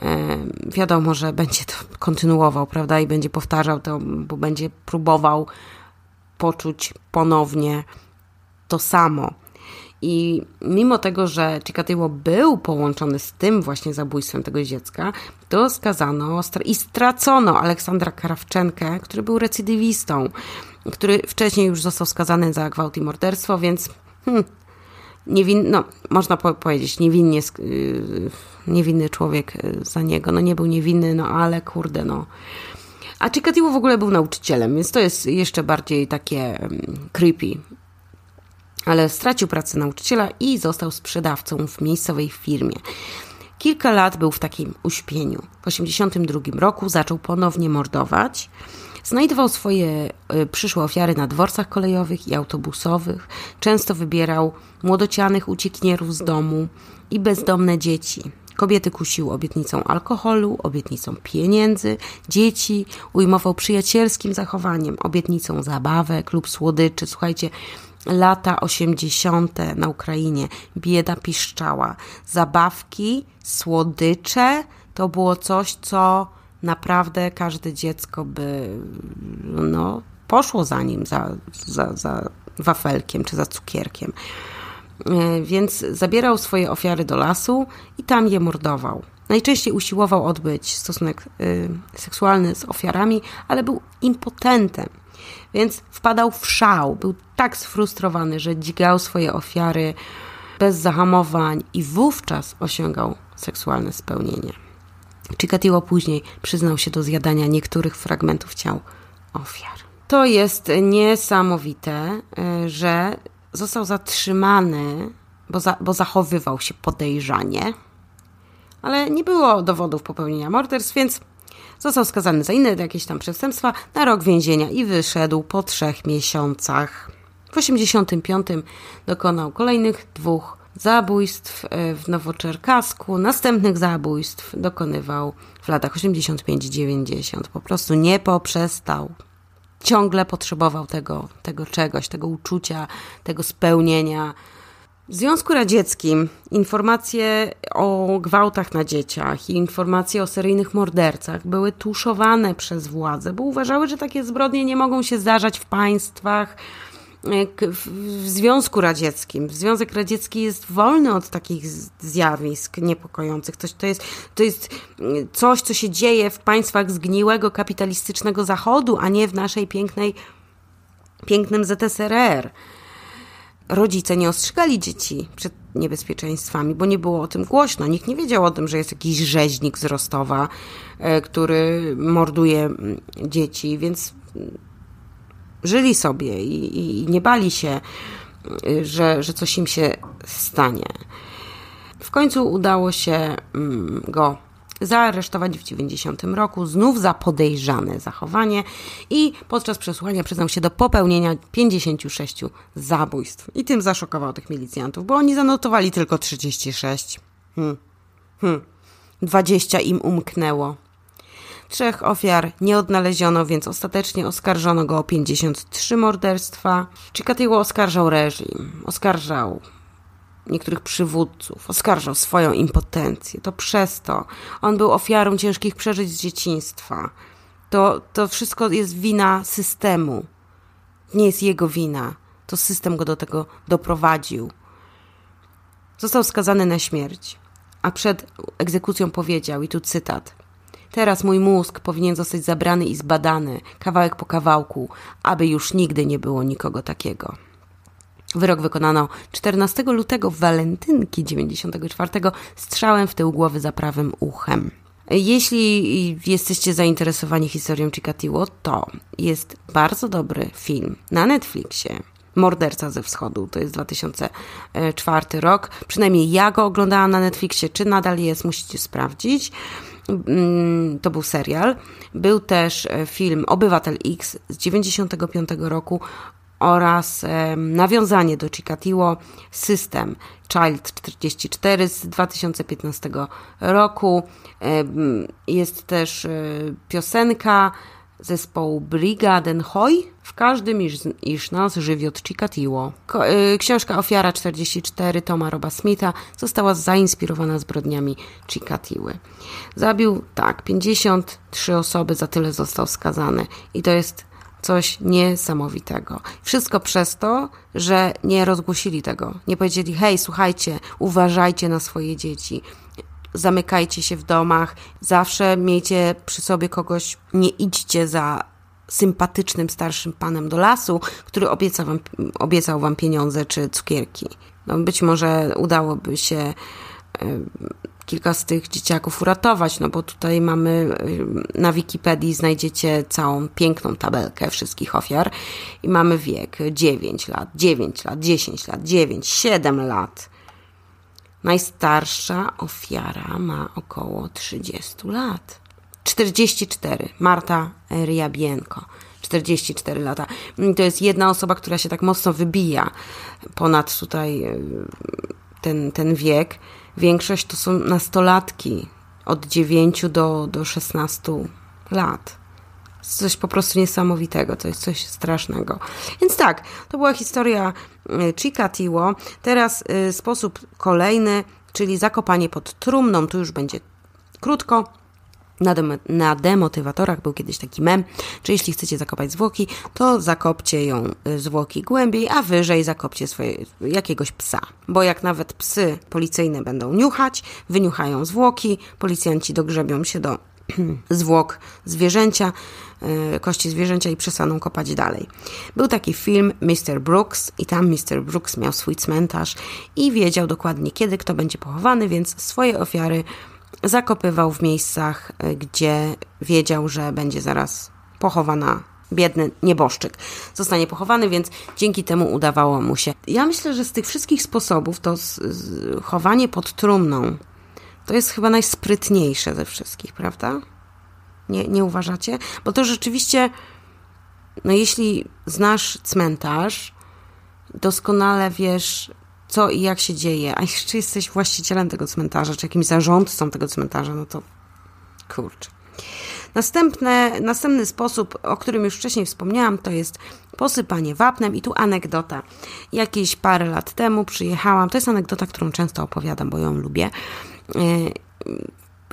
E, wiadomo, że będzie to kontynuował, prawda, i będzie powtarzał to, bo będzie próbował poczuć ponownie to samo. I mimo tego, że Chikatilo był połączony z tym właśnie zabójstwem tego dziecka, to skazano i stracono Aleksandra Krawczenkę, który był recydywistą który wcześniej już został skazany za gwałt i morderstwo, więc hmm, niewin, no, można po powiedzieć, niewinnie, yy, niewinny człowiek y, za niego. No nie był niewinny, no ale kurde, no. A Chikatilo w ogóle był nauczycielem, więc to jest jeszcze bardziej takie mm, creepy. Ale stracił pracę nauczyciela i został sprzedawcą w miejscowej firmie. Kilka lat był w takim uśpieniu. W 1982 roku zaczął ponownie mordować Znajdował swoje e, przyszłe ofiary na dworcach kolejowych i autobusowych, często wybierał młodocianych uciekinierów z domu i bezdomne dzieci. Kobiety kusił obietnicą alkoholu, obietnicą pieniędzy, dzieci, ujmował przyjacielskim zachowaniem, obietnicą zabawek lub słodyczy. Słuchajcie, lata 80. na Ukrainie bieda piszczała. Zabawki, słodycze to było coś, co naprawdę każde dziecko by no, poszło za nim, za, za, za wafelkiem czy za cukierkiem. E, więc zabierał swoje ofiary do lasu i tam je mordował. Najczęściej usiłował odbyć stosunek e, seksualny z ofiarami, ale był impotentem, więc wpadał w szał. Był tak sfrustrowany, że dzigał swoje ofiary bez zahamowań i wówczas osiągał seksualne spełnienie. Chikatilo później przyznał się do zjadania niektórych fragmentów ciał ofiar. To jest niesamowite, y, że został zatrzymany, bo, za, bo zachowywał się podejrzanie, ale nie było dowodów popełnienia morderstw, więc został skazany za inne jakieś tam przestępstwa na rok więzienia i wyszedł po trzech miesiącach. W 1985 dokonał kolejnych dwóch zabójstw e, w Nowoczerkasku, następnych zabójstw dokonywał w latach 85-90. Po prostu nie poprzestał. Ciągle potrzebował tego, tego czegoś, tego uczucia, tego spełnienia. W Związku Radzieckim informacje o gwałtach na dzieciach i informacje o seryjnych mordercach były tuszowane przez władze, bo uważały, że takie zbrodnie nie mogą się zdarzać w państwach, E, w Związku Radzieckim. Związek Radziecki jest wolny od takich zjawisk niepokojących. To, to, jest, to jest e, coś, co się dzieje w państwach zgniłego kapitalistycznego Zachodu, a nie w naszej pięknej, pięknym ZSRR. Rodzice nie ostrzegali dzieci przed niebezpieczeństwami, bo nie było o tym głośno. Nikt nie wiedział o tym, że jest jakiś rzeźnik z Rostowa, e, który morduje mm, dzieci, więc żyli sobie i, i nie bali się, że, że coś im się stanie. W końcu udało się mm, go zaaresztować w 90 roku, znów za podejrzane zachowanie i podczas przesłuchania przyznał się do popełnienia 56 zabójstw. I tym zaszokował tych milicjantów, bo oni zanotowali tylko 36. Hmm. Hmm. 20 im umknęło. Trzech ofiar nie odnaleziono, więc ostatecznie oskarżono go o 53 morderstwa. Chikatilo oskarżał reżim, oskarżał niektórych przywódców, oskarżał swoją impotencję. To przez to on był ofiarą ciężkich przeżyć z dzieciństwa. To, to wszystko jest wina systemu. Nie jest jego wina. To system go do tego doprowadził. Został skazany na śmierć, a przed egzekucją powiedział, i tu cytat: Teraz mój mózg powinien zostać zabrany i zbadany, kawałek po kawałku, aby już nigdy nie było nikogo takiego. Wyrok wykonano 14 lutego w walentynki 94 strzałem w tył głowy za prawym uchem. Jeśli jesteście zainteresowani historią Chikatilo, to jest bardzo dobry film na Netflixie. Morderca ze Wschodu, to jest 2004 rok. Przynajmniej ja go oglądałam na Netflixie, czy nadal jest, musicie sprawdzić. Mm, to był serial. Był też e, film Obywatel X z 1995 roku oraz nawiązanie do Chikatilo System Child 44 z 2015 roku. Jest też e, piosenka zespołu Hoy, w każdym iż, iż nas żywiot Chikatilo. Ko, y, książka Ofiara 44 Toma Roba Smitha została zainspirowana zbrodniami Chikatiły. Zabił, tak, 53 osoby, za tyle został skazany. I to jest coś niesamowitego. Wszystko przez to, że nie rozgłosili tego. Nie powiedzieli, hej, słuchajcie, uważajcie na swoje dzieci zamykajcie się w domach, zawsze miejcie przy sobie kogoś, nie idźcie za sympatycznym starszym panem do lasu, który obiecał wam, obiecał wam pieniądze czy cukierki. No, być może udałoby się kilka z tych dzieciaków uratować, no bo tutaj mamy na Wikipedii znajdziecie całą piękną tabelkę wszystkich ofiar i mamy wiek 9 lat, 9 lat, 10 lat, 9, 7 lat, Najstarsza ofiara ma około 30 lat. 44, Marta Riabienko. 44 lata. Mm, to jest jedna osoba, która się tak mocno wybija ponad tutaj e, ten, ten wiek. Większość to są nastolatki od 9 do, do 16 lat coś po prostu niesamowitego, to jest coś strasznego. Więc tak, to była historia e, Chikatilo. Teraz y, sposób kolejny, czyli zakopanie pod trumną, tu już będzie krótko. Na, dem na demotywatorach był kiedyś taki mem, czy jeśli chcecie zakopać zwłoki, to zakopcie ją e, zwłoki głębiej, a wyżej zakopcie swoje, jakiegoś psa. Bo jak nawet psy policyjne będą niuchać, wyniuchają zwłoki, policjanci dogrzebią się do zwłok zwierzęcia, Y, kości zwierzęcia i przestaną kopać dalej. Był taki film Mr. Brooks i tam Mr. Brooks miał swój cmentarz i wiedział dokładnie kiedy kto będzie pochowany, więc swoje ofiary zakopywał w miejscach, y, gdzie wiedział, że będzie zaraz pochowana biedny nieboszczyk zostanie pochowany, więc dzięki temu udawało mu się. Ja myślę, że z tych wszystkich sposobów to z, z, chowanie pod trumną to jest chyba najsprytniejsze ze wszystkich, prawda? Nie, nie uważacie? Bo to rzeczywiście, no jeśli znasz cmentarz, doskonale wiesz, co i jak się dzieje, a jeszcze jesteś właścicielem tego cmentarza, czy jakimś zarządcą tego cmentarza, no to kurczę. Następne, następny sposób, o którym już wcześniej wspomniałam, to jest posypanie wapnem. I tu anegdota. Jakieś parę lat temu przyjechałam, to jest anegdota, którą często opowiadam, bo ją lubię. E,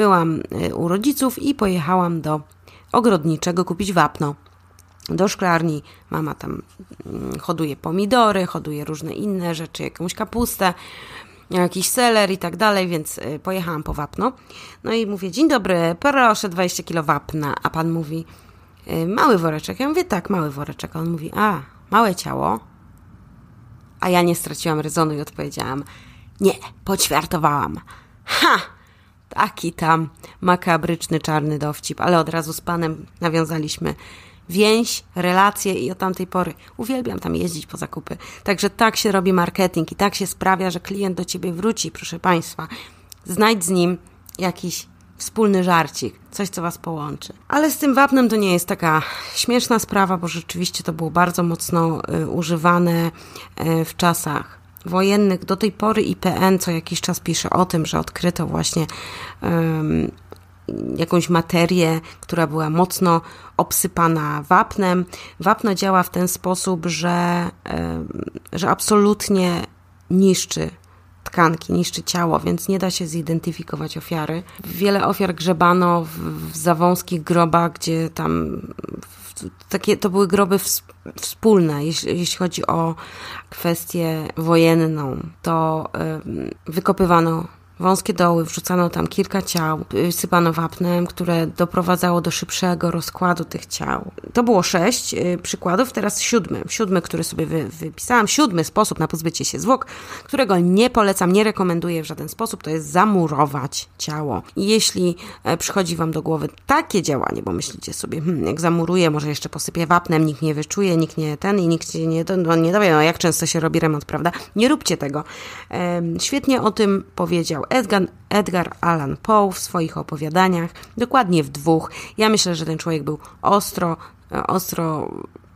Byłam y, u rodziców i pojechałam do ogrodniczego kupić wapno. Do szklarni mama tam mm, hoduje pomidory, hoduje różne inne rzeczy, jakąś kapustę, jakiś seler i tak dalej, więc y, pojechałam po wapno. No i mówię, dzień dobry, proszę 20 kilo wapna. A pan mówi, y, mały woreczek. Ja mówię, tak, mały woreczek. A on mówi, a, małe ciało. A ja nie straciłam rezonu i odpowiedziałam, nie, poćwiartowałam. Ha! taki tam makabryczny, czarny dowcip, ale od razu z panem nawiązaliśmy więź, relacje i od tamtej pory uwielbiam tam jeździć po zakupy. Także tak się robi marketing i tak się sprawia, że klient do ciebie wróci, proszę państwa. Znajdź z nim jakiś wspólny żarcik, coś, co Was połączy. Ale z tym wapnem to nie jest taka śmieszna sprawa, bo rzeczywiście to było bardzo mocno y, używane y, w czasach wojennych do tej pory IPN co jakiś czas pisze o tym, że odkryto właśnie um, jakąś materię, która była mocno obsypana wapnem. Wapno działa w ten sposób, że, że absolutnie niszczy tkanki, niszczy ciało, więc nie da się zidentyfikować ofiary. Wiele ofiar grzebano w, w zawąskich grobach, gdzie tam takie, to były groby wspólne, jeśli, jeśli, chodzi o kwestię wojenną. To y, wykopywano wąskie doły, wrzucano tam kilka ciał, y, sypano wapnem, które doprowadzało do szybszego rozkładu tych ciał. To było sześć y, przykładów, teraz siódmy, siódmy, który sobie wy, wypisałam, siódmy sposób na pozbycie się zwłok, którego nie polecam, nie rekomenduję w żaden sposób, to jest zamurować ciało. I jeśli e, przychodzi Wam do głowy takie działanie, bo myślicie sobie, hmm, jak zamuruję, może jeszcze posypię wapnem, nikt nie wyczuje, nikt nie ten i nikt się nie, no, nie dowie, no jak często się robi remont, prawda? Nie róbcie tego. Ehm, świetnie o tym powiedział Edgar, Edgar Allan Poe w swoich opowiadaniach, dokładnie w dwóch. Ja myślę, że ten człowiek był ostro, e, ostro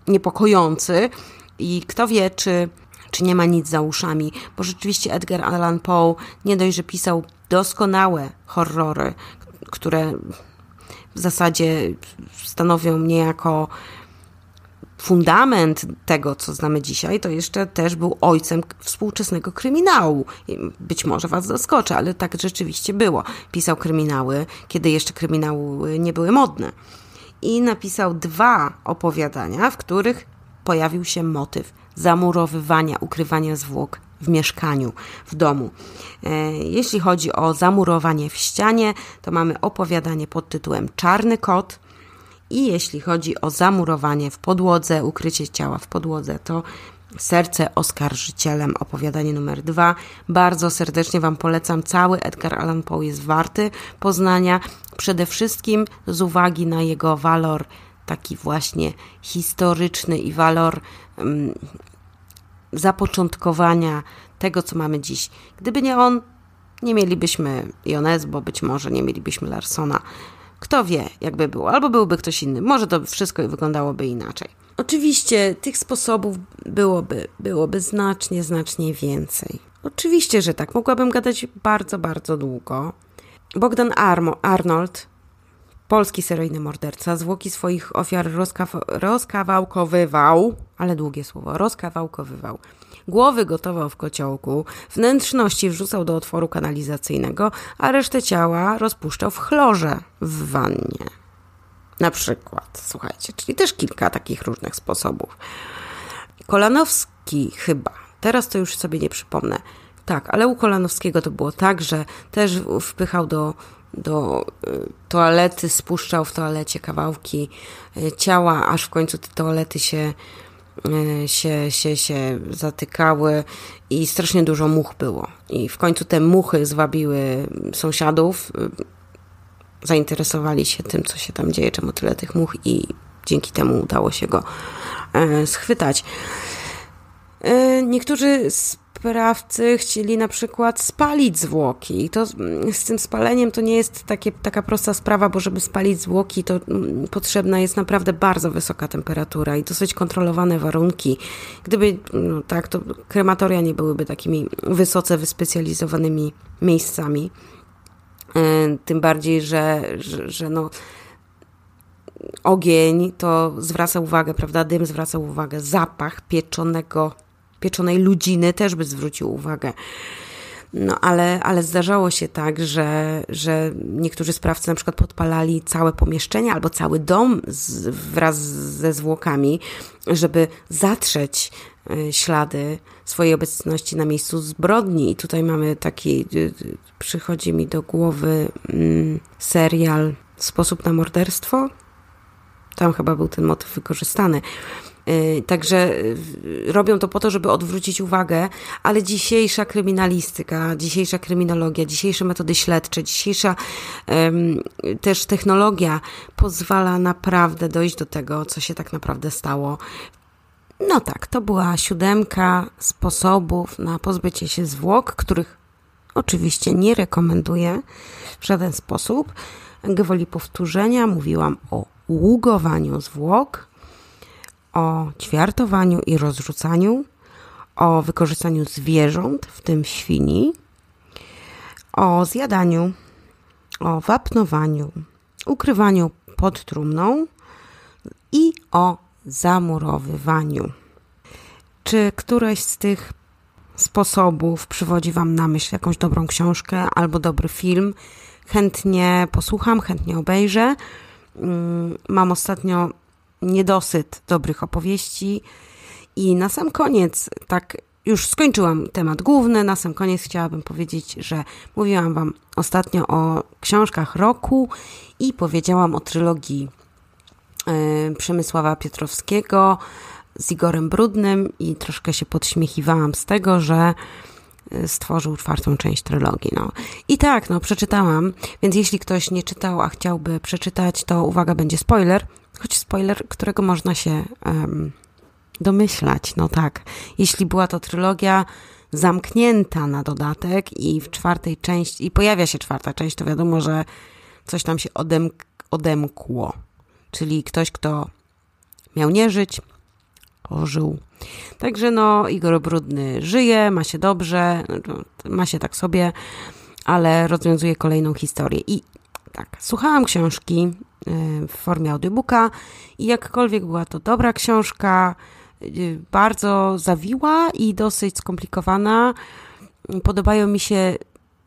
niepokojący i kto wie, czy, czy nie ma nic za uszami, bo rzeczywiście Edgar Allan Poe nie dość, że pisał doskonałe horrory, które w zasadzie stanowią niejako fundament tego, co znamy dzisiaj, to jeszcze też był ojcem współczesnego kryminału. Być może Was zaskoczę, ale tak rzeczywiście było. Pisał kryminały, kiedy jeszcze kryminały nie były modne. I napisał dwa opowiadania, w których pojawił się motyw zamurowywania, ukrywania zwłok w mieszkaniu, w domu. E, jeśli chodzi o zamurowanie w ścianie, to mamy opowiadanie pod tytułem Czarny kot i jeśli chodzi o zamurowanie w podłodze, ukrycie ciała w podłodze, to Serce oskarżycielem, opowiadanie numer dwa. Bardzo serdecznie Wam polecam. Cały Edgar Allan Poe jest warty poznania, przede wszystkim z uwagi na jego walor taki właśnie historyczny i walor um, zapoczątkowania tego, co mamy dziś. Gdyby nie on, nie mielibyśmy Jones, bo być może nie mielibyśmy Larsona. Kto wie, jakby było, albo byłby ktoś inny. Może to wszystko wyglądałoby inaczej. Oczywiście tych sposobów byłoby, byłoby znacznie, znacznie więcej. Oczywiście, że tak. Mogłabym gadać bardzo, bardzo długo. Bogdan Armo, Arnold, polski seryjny morderca, zwłoki swoich ofiar rozkawałkowywał, ale długie słowo, rozkawałkowywał głowy gotował w kociołku, wnętrzności wrzucał do otworu kanalizacyjnego, a resztę ciała rozpuszczał w chlorze w wannie. Na przykład, słuchajcie, czyli też kilka takich różnych sposobów. Kolanowski chyba, teraz to już sobie nie przypomnę. Tak, ale u Kolanowskiego to było tak, że też wpychał do, do y, toalety, spuszczał w toalecie kawałki y, ciała, aż w końcu te toalety się Y, się, się, się zatykały i strasznie dużo much było. I w końcu te muchy zwabiły sąsiadów, y, zainteresowali się tym, co się tam dzieje, czemu tyle tych much i dzięki temu udało się go y, schwytać. Niektórzy z sprawcy chcieli na przykład spalić zwłoki. I to mm, z tym spaleniem to nie jest takie, taka prosta sprawa, bo żeby spalić zwłoki, to mm, potrzebna jest naprawdę bardzo wysoka temperatura i dosyć kontrolowane warunki. Gdyby mm, no tak, to krematoria nie byłyby takimi wysoce wyspecjalizowanymi miejscami. E, tym bardziej, że, że, że no ogień to zwraca uwagę, prawda? Dym zwraca uwagę, zapach pieczonego pieczonej ludziny też by zwrócił uwagę. No, ale, ale zdarzało się tak, że, że niektórzy sprawcy na przykład podpalali całe pomieszczenie albo cały dom z, wraz ze zwłokami, żeby zatrzeć e, ślady swojej obecności na miejscu zbrodni. I tutaj mamy taki, e, e, przychodzi mi do głowy mm, serial Sposób na morderstwo. Tam chyba był ten motyw wykorzystany. Y, także y, robią to po to, żeby odwrócić uwagę, ale dzisiejsza kryminalistyka, dzisiejsza kryminologia, dzisiejsze metody śledcze, dzisiejsza też technologia pozwala naprawdę dojść do tego, co się tak naprawdę stało. No tak, to była siódemka sposobów na pozbycie się zwłok, których oczywiście nie rekomenduję w żaden sposób. Gwoli powtórzenia mówiłam o ługowaniu zwłok, o ćwiartowaniu i rozrzucaniu, o wykorzystaniu zwierząt, w tym świni, o zjadaniu, o wapnowaniu, ukrywaniu pod trumną i o zamurowywaniu. Czy któreś z tych sposobów przywodzi Wam na myśl jakąś dobrą książkę albo dobry film? Chętnie posłucham, chętnie obejrzę. Mm, mam ostatnio niedosyt dobrych opowieści. I na sam koniec, tak już skończyłam temat główny, na sam koniec chciałabym powiedzieć, że mówiłam Wam ostatnio o książkach roku i powiedziałam o trylogii yy, Przemysława Piotrowskiego z Igorem Brudnym i troszkę się podśmiechiwałam z tego, że e, stworzył czwartą część trylogii. No. I tak, no, przeczytałam, więc jeśli ktoś nie czytał, a chciałby przeczytać, to uwaga, będzie spoiler – Choć spoiler, którego można się um, domyślać. No tak, jeśli była to trylogia zamknięta na dodatek i w czwartej części, i pojawia się czwarta część, to wiadomo, że coś tam się odemk odemkło. Czyli ktoś, kto miał nie żyć, ożył. Także no, Igor Brudny żyje, ma się dobrze, ma się tak sobie, ale rozwiązuje kolejną historię. I tak, słuchałam książki e, w formie audiobooka i jakkolwiek była to dobra książka, e, bardzo zawiła i dosyć skomplikowana, podobają mi się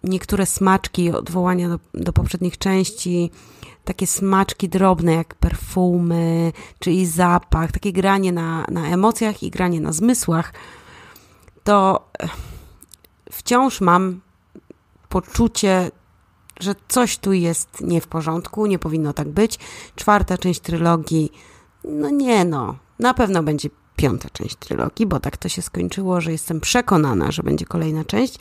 niektóre smaczki, odwołania do, do poprzednich części, takie smaczki drobne jak perfumy, czyli zapach, takie granie na, na emocjach i granie na zmysłach, to e, wciąż mam poczucie że coś tu jest nie w porządku, nie powinno tak być. Czwarta część trylogii, no nie no, na pewno będzie piąta część trylogii, bo tak to się skończyło, że jestem przekonana, że będzie kolejna część.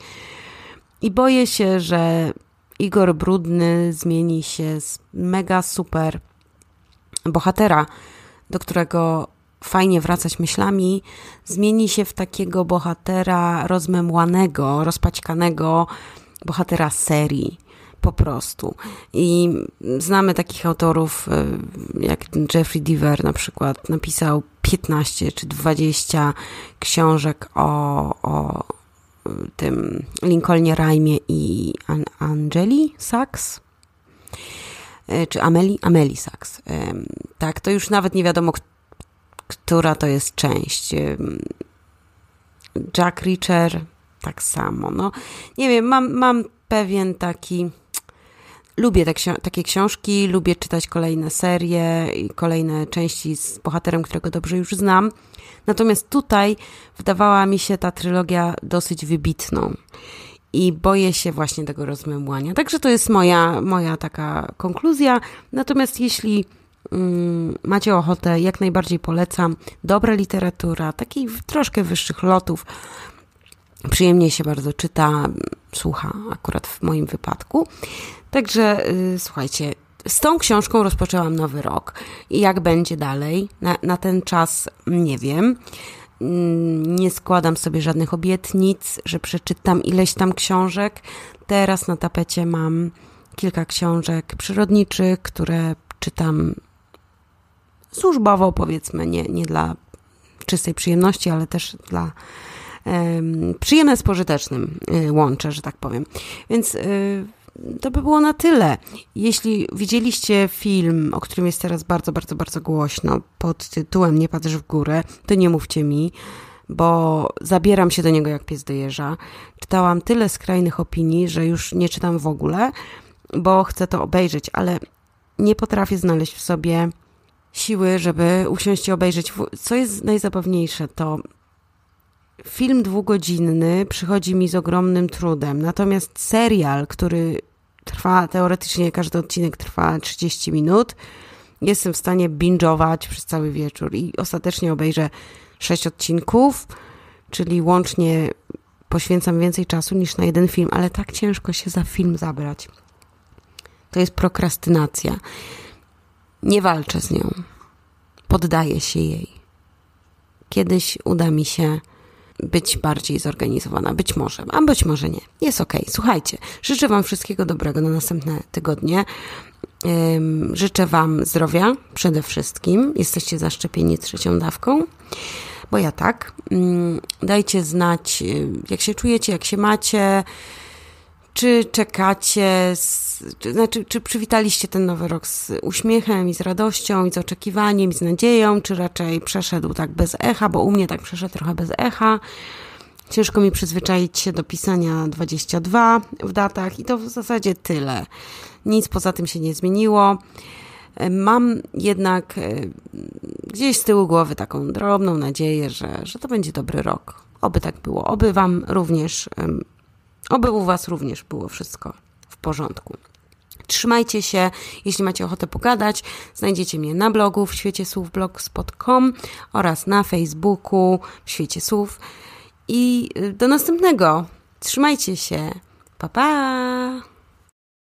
I boję się, że Igor Brudny zmieni się z mega super bohatera, do którego fajnie wracać myślami, zmieni się w takiego bohatera rozmemłanego, rozpaćkanego, bohatera serii po prostu. I znamy takich autorów e, jak Jeffrey Deaver na przykład, napisał 15 czy 20 książek o, o e, tym Lincolnie Rajmie i An Angeli Sachs e, czy Ameli? Ameli Sachs. Tak, to już nawet nie wiadomo, która to jest część. Jack Reacher tak samo. No, nie wiem, mam, mam pewien taki Lubię te ksi takie książki, lubię czytać kolejne serie i kolejne części z bohaterem, którego dobrze już znam. Natomiast tutaj wydawała mi się ta trylogia dosyć wybitną i boję się właśnie tego rozmemłania. Także to jest moja, moja taka konkluzja. Natomiast jeśli mm, macie ochotę, jak najbardziej polecam, dobra literatura, takich troszkę wyższych lotów, przyjemnie się bardzo czyta, słucha akurat w moim wypadku. Także y, słuchajcie, z tą książką rozpoczęłam nowy rok. I jak będzie dalej? Na, na ten czas mm, nie wiem. Mm, nie składam sobie żadnych obietnic, że przeczytam ileś tam książek. Teraz na tapecie mam kilka książek przyrodniczych, które czytam służbowo, powiedzmy, nie, nie dla czystej przyjemności, ale też dla um, przyjemne z pożytecznym y, łączę, że tak powiem. Więc y, to by było na tyle. Jeśli widzieliście film, o którym jest teraz bardzo, bardzo, bardzo głośno, pod tytułem Nie patrz w górę, to nie mówcie mi, bo zabieram się do niego jak pies do jeża. Czytałam tyle skrajnych opinii, że już nie czytam w ogóle, bo chcę to obejrzeć, ale nie potrafię znaleźć w sobie siły, żeby usiąść i obejrzeć. Co jest najzabawniejsze, to film dwugodzinny przychodzi mi z ogromnym trudem, natomiast serial, który trwa teoretycznie każdy odcinek trwa 30 minut. Jestem w stanie binge'ować przez cały wieczór i ostatecznie obejrzę 6 odcinków, czyli łącznie poświęcam więcej czasu niż na jeden film, ale tak ciężko się za film zabrać. To jest prokrastynacja. Nie walczę z nią. Poddaję się jej. Kiedyś uda mi się być bardziej zorganizowana. Być może, a być może nie. Jest okej. Słuchajcie, życzę Wam wszystkiego dobrego na następne tygodnie. Życzę Wam zdrowia przede wszystkim. Jesteście zaszczepieni trzecią dawką, bo ja tak. Mm, dajcie znać, y, jak się czujecie, jak się macie. Czy czekacie, z, czy, znaczy, czy przywitaliście ten nowy rok z uśmiechem i z radością i z oczekiwaniem i z nadzieją, czy raczej przeszedł tak bez echa, bo u mnie tak przeszedł trochę bez echa. Ciężko mi przyzwyczaić się do pisania 22 w datach i to w zasadzie tyle. Nic poza tym się nie zmieniło. Mam jednak e, gdzieś z tyłu głowy taką drobną nadzieję, że, że to będzie dobry rok. Oby tak było. Oby Wam również Oby u Was również było wszystko w porządku. Trzymajcie się, jeśli macie ochotę pogadać, znajdziecie mnie na blogu w świecie słów blogspot.com oraz na Facebooku w świecie słów. I do następnego. Trzymajcie się. Pa pa.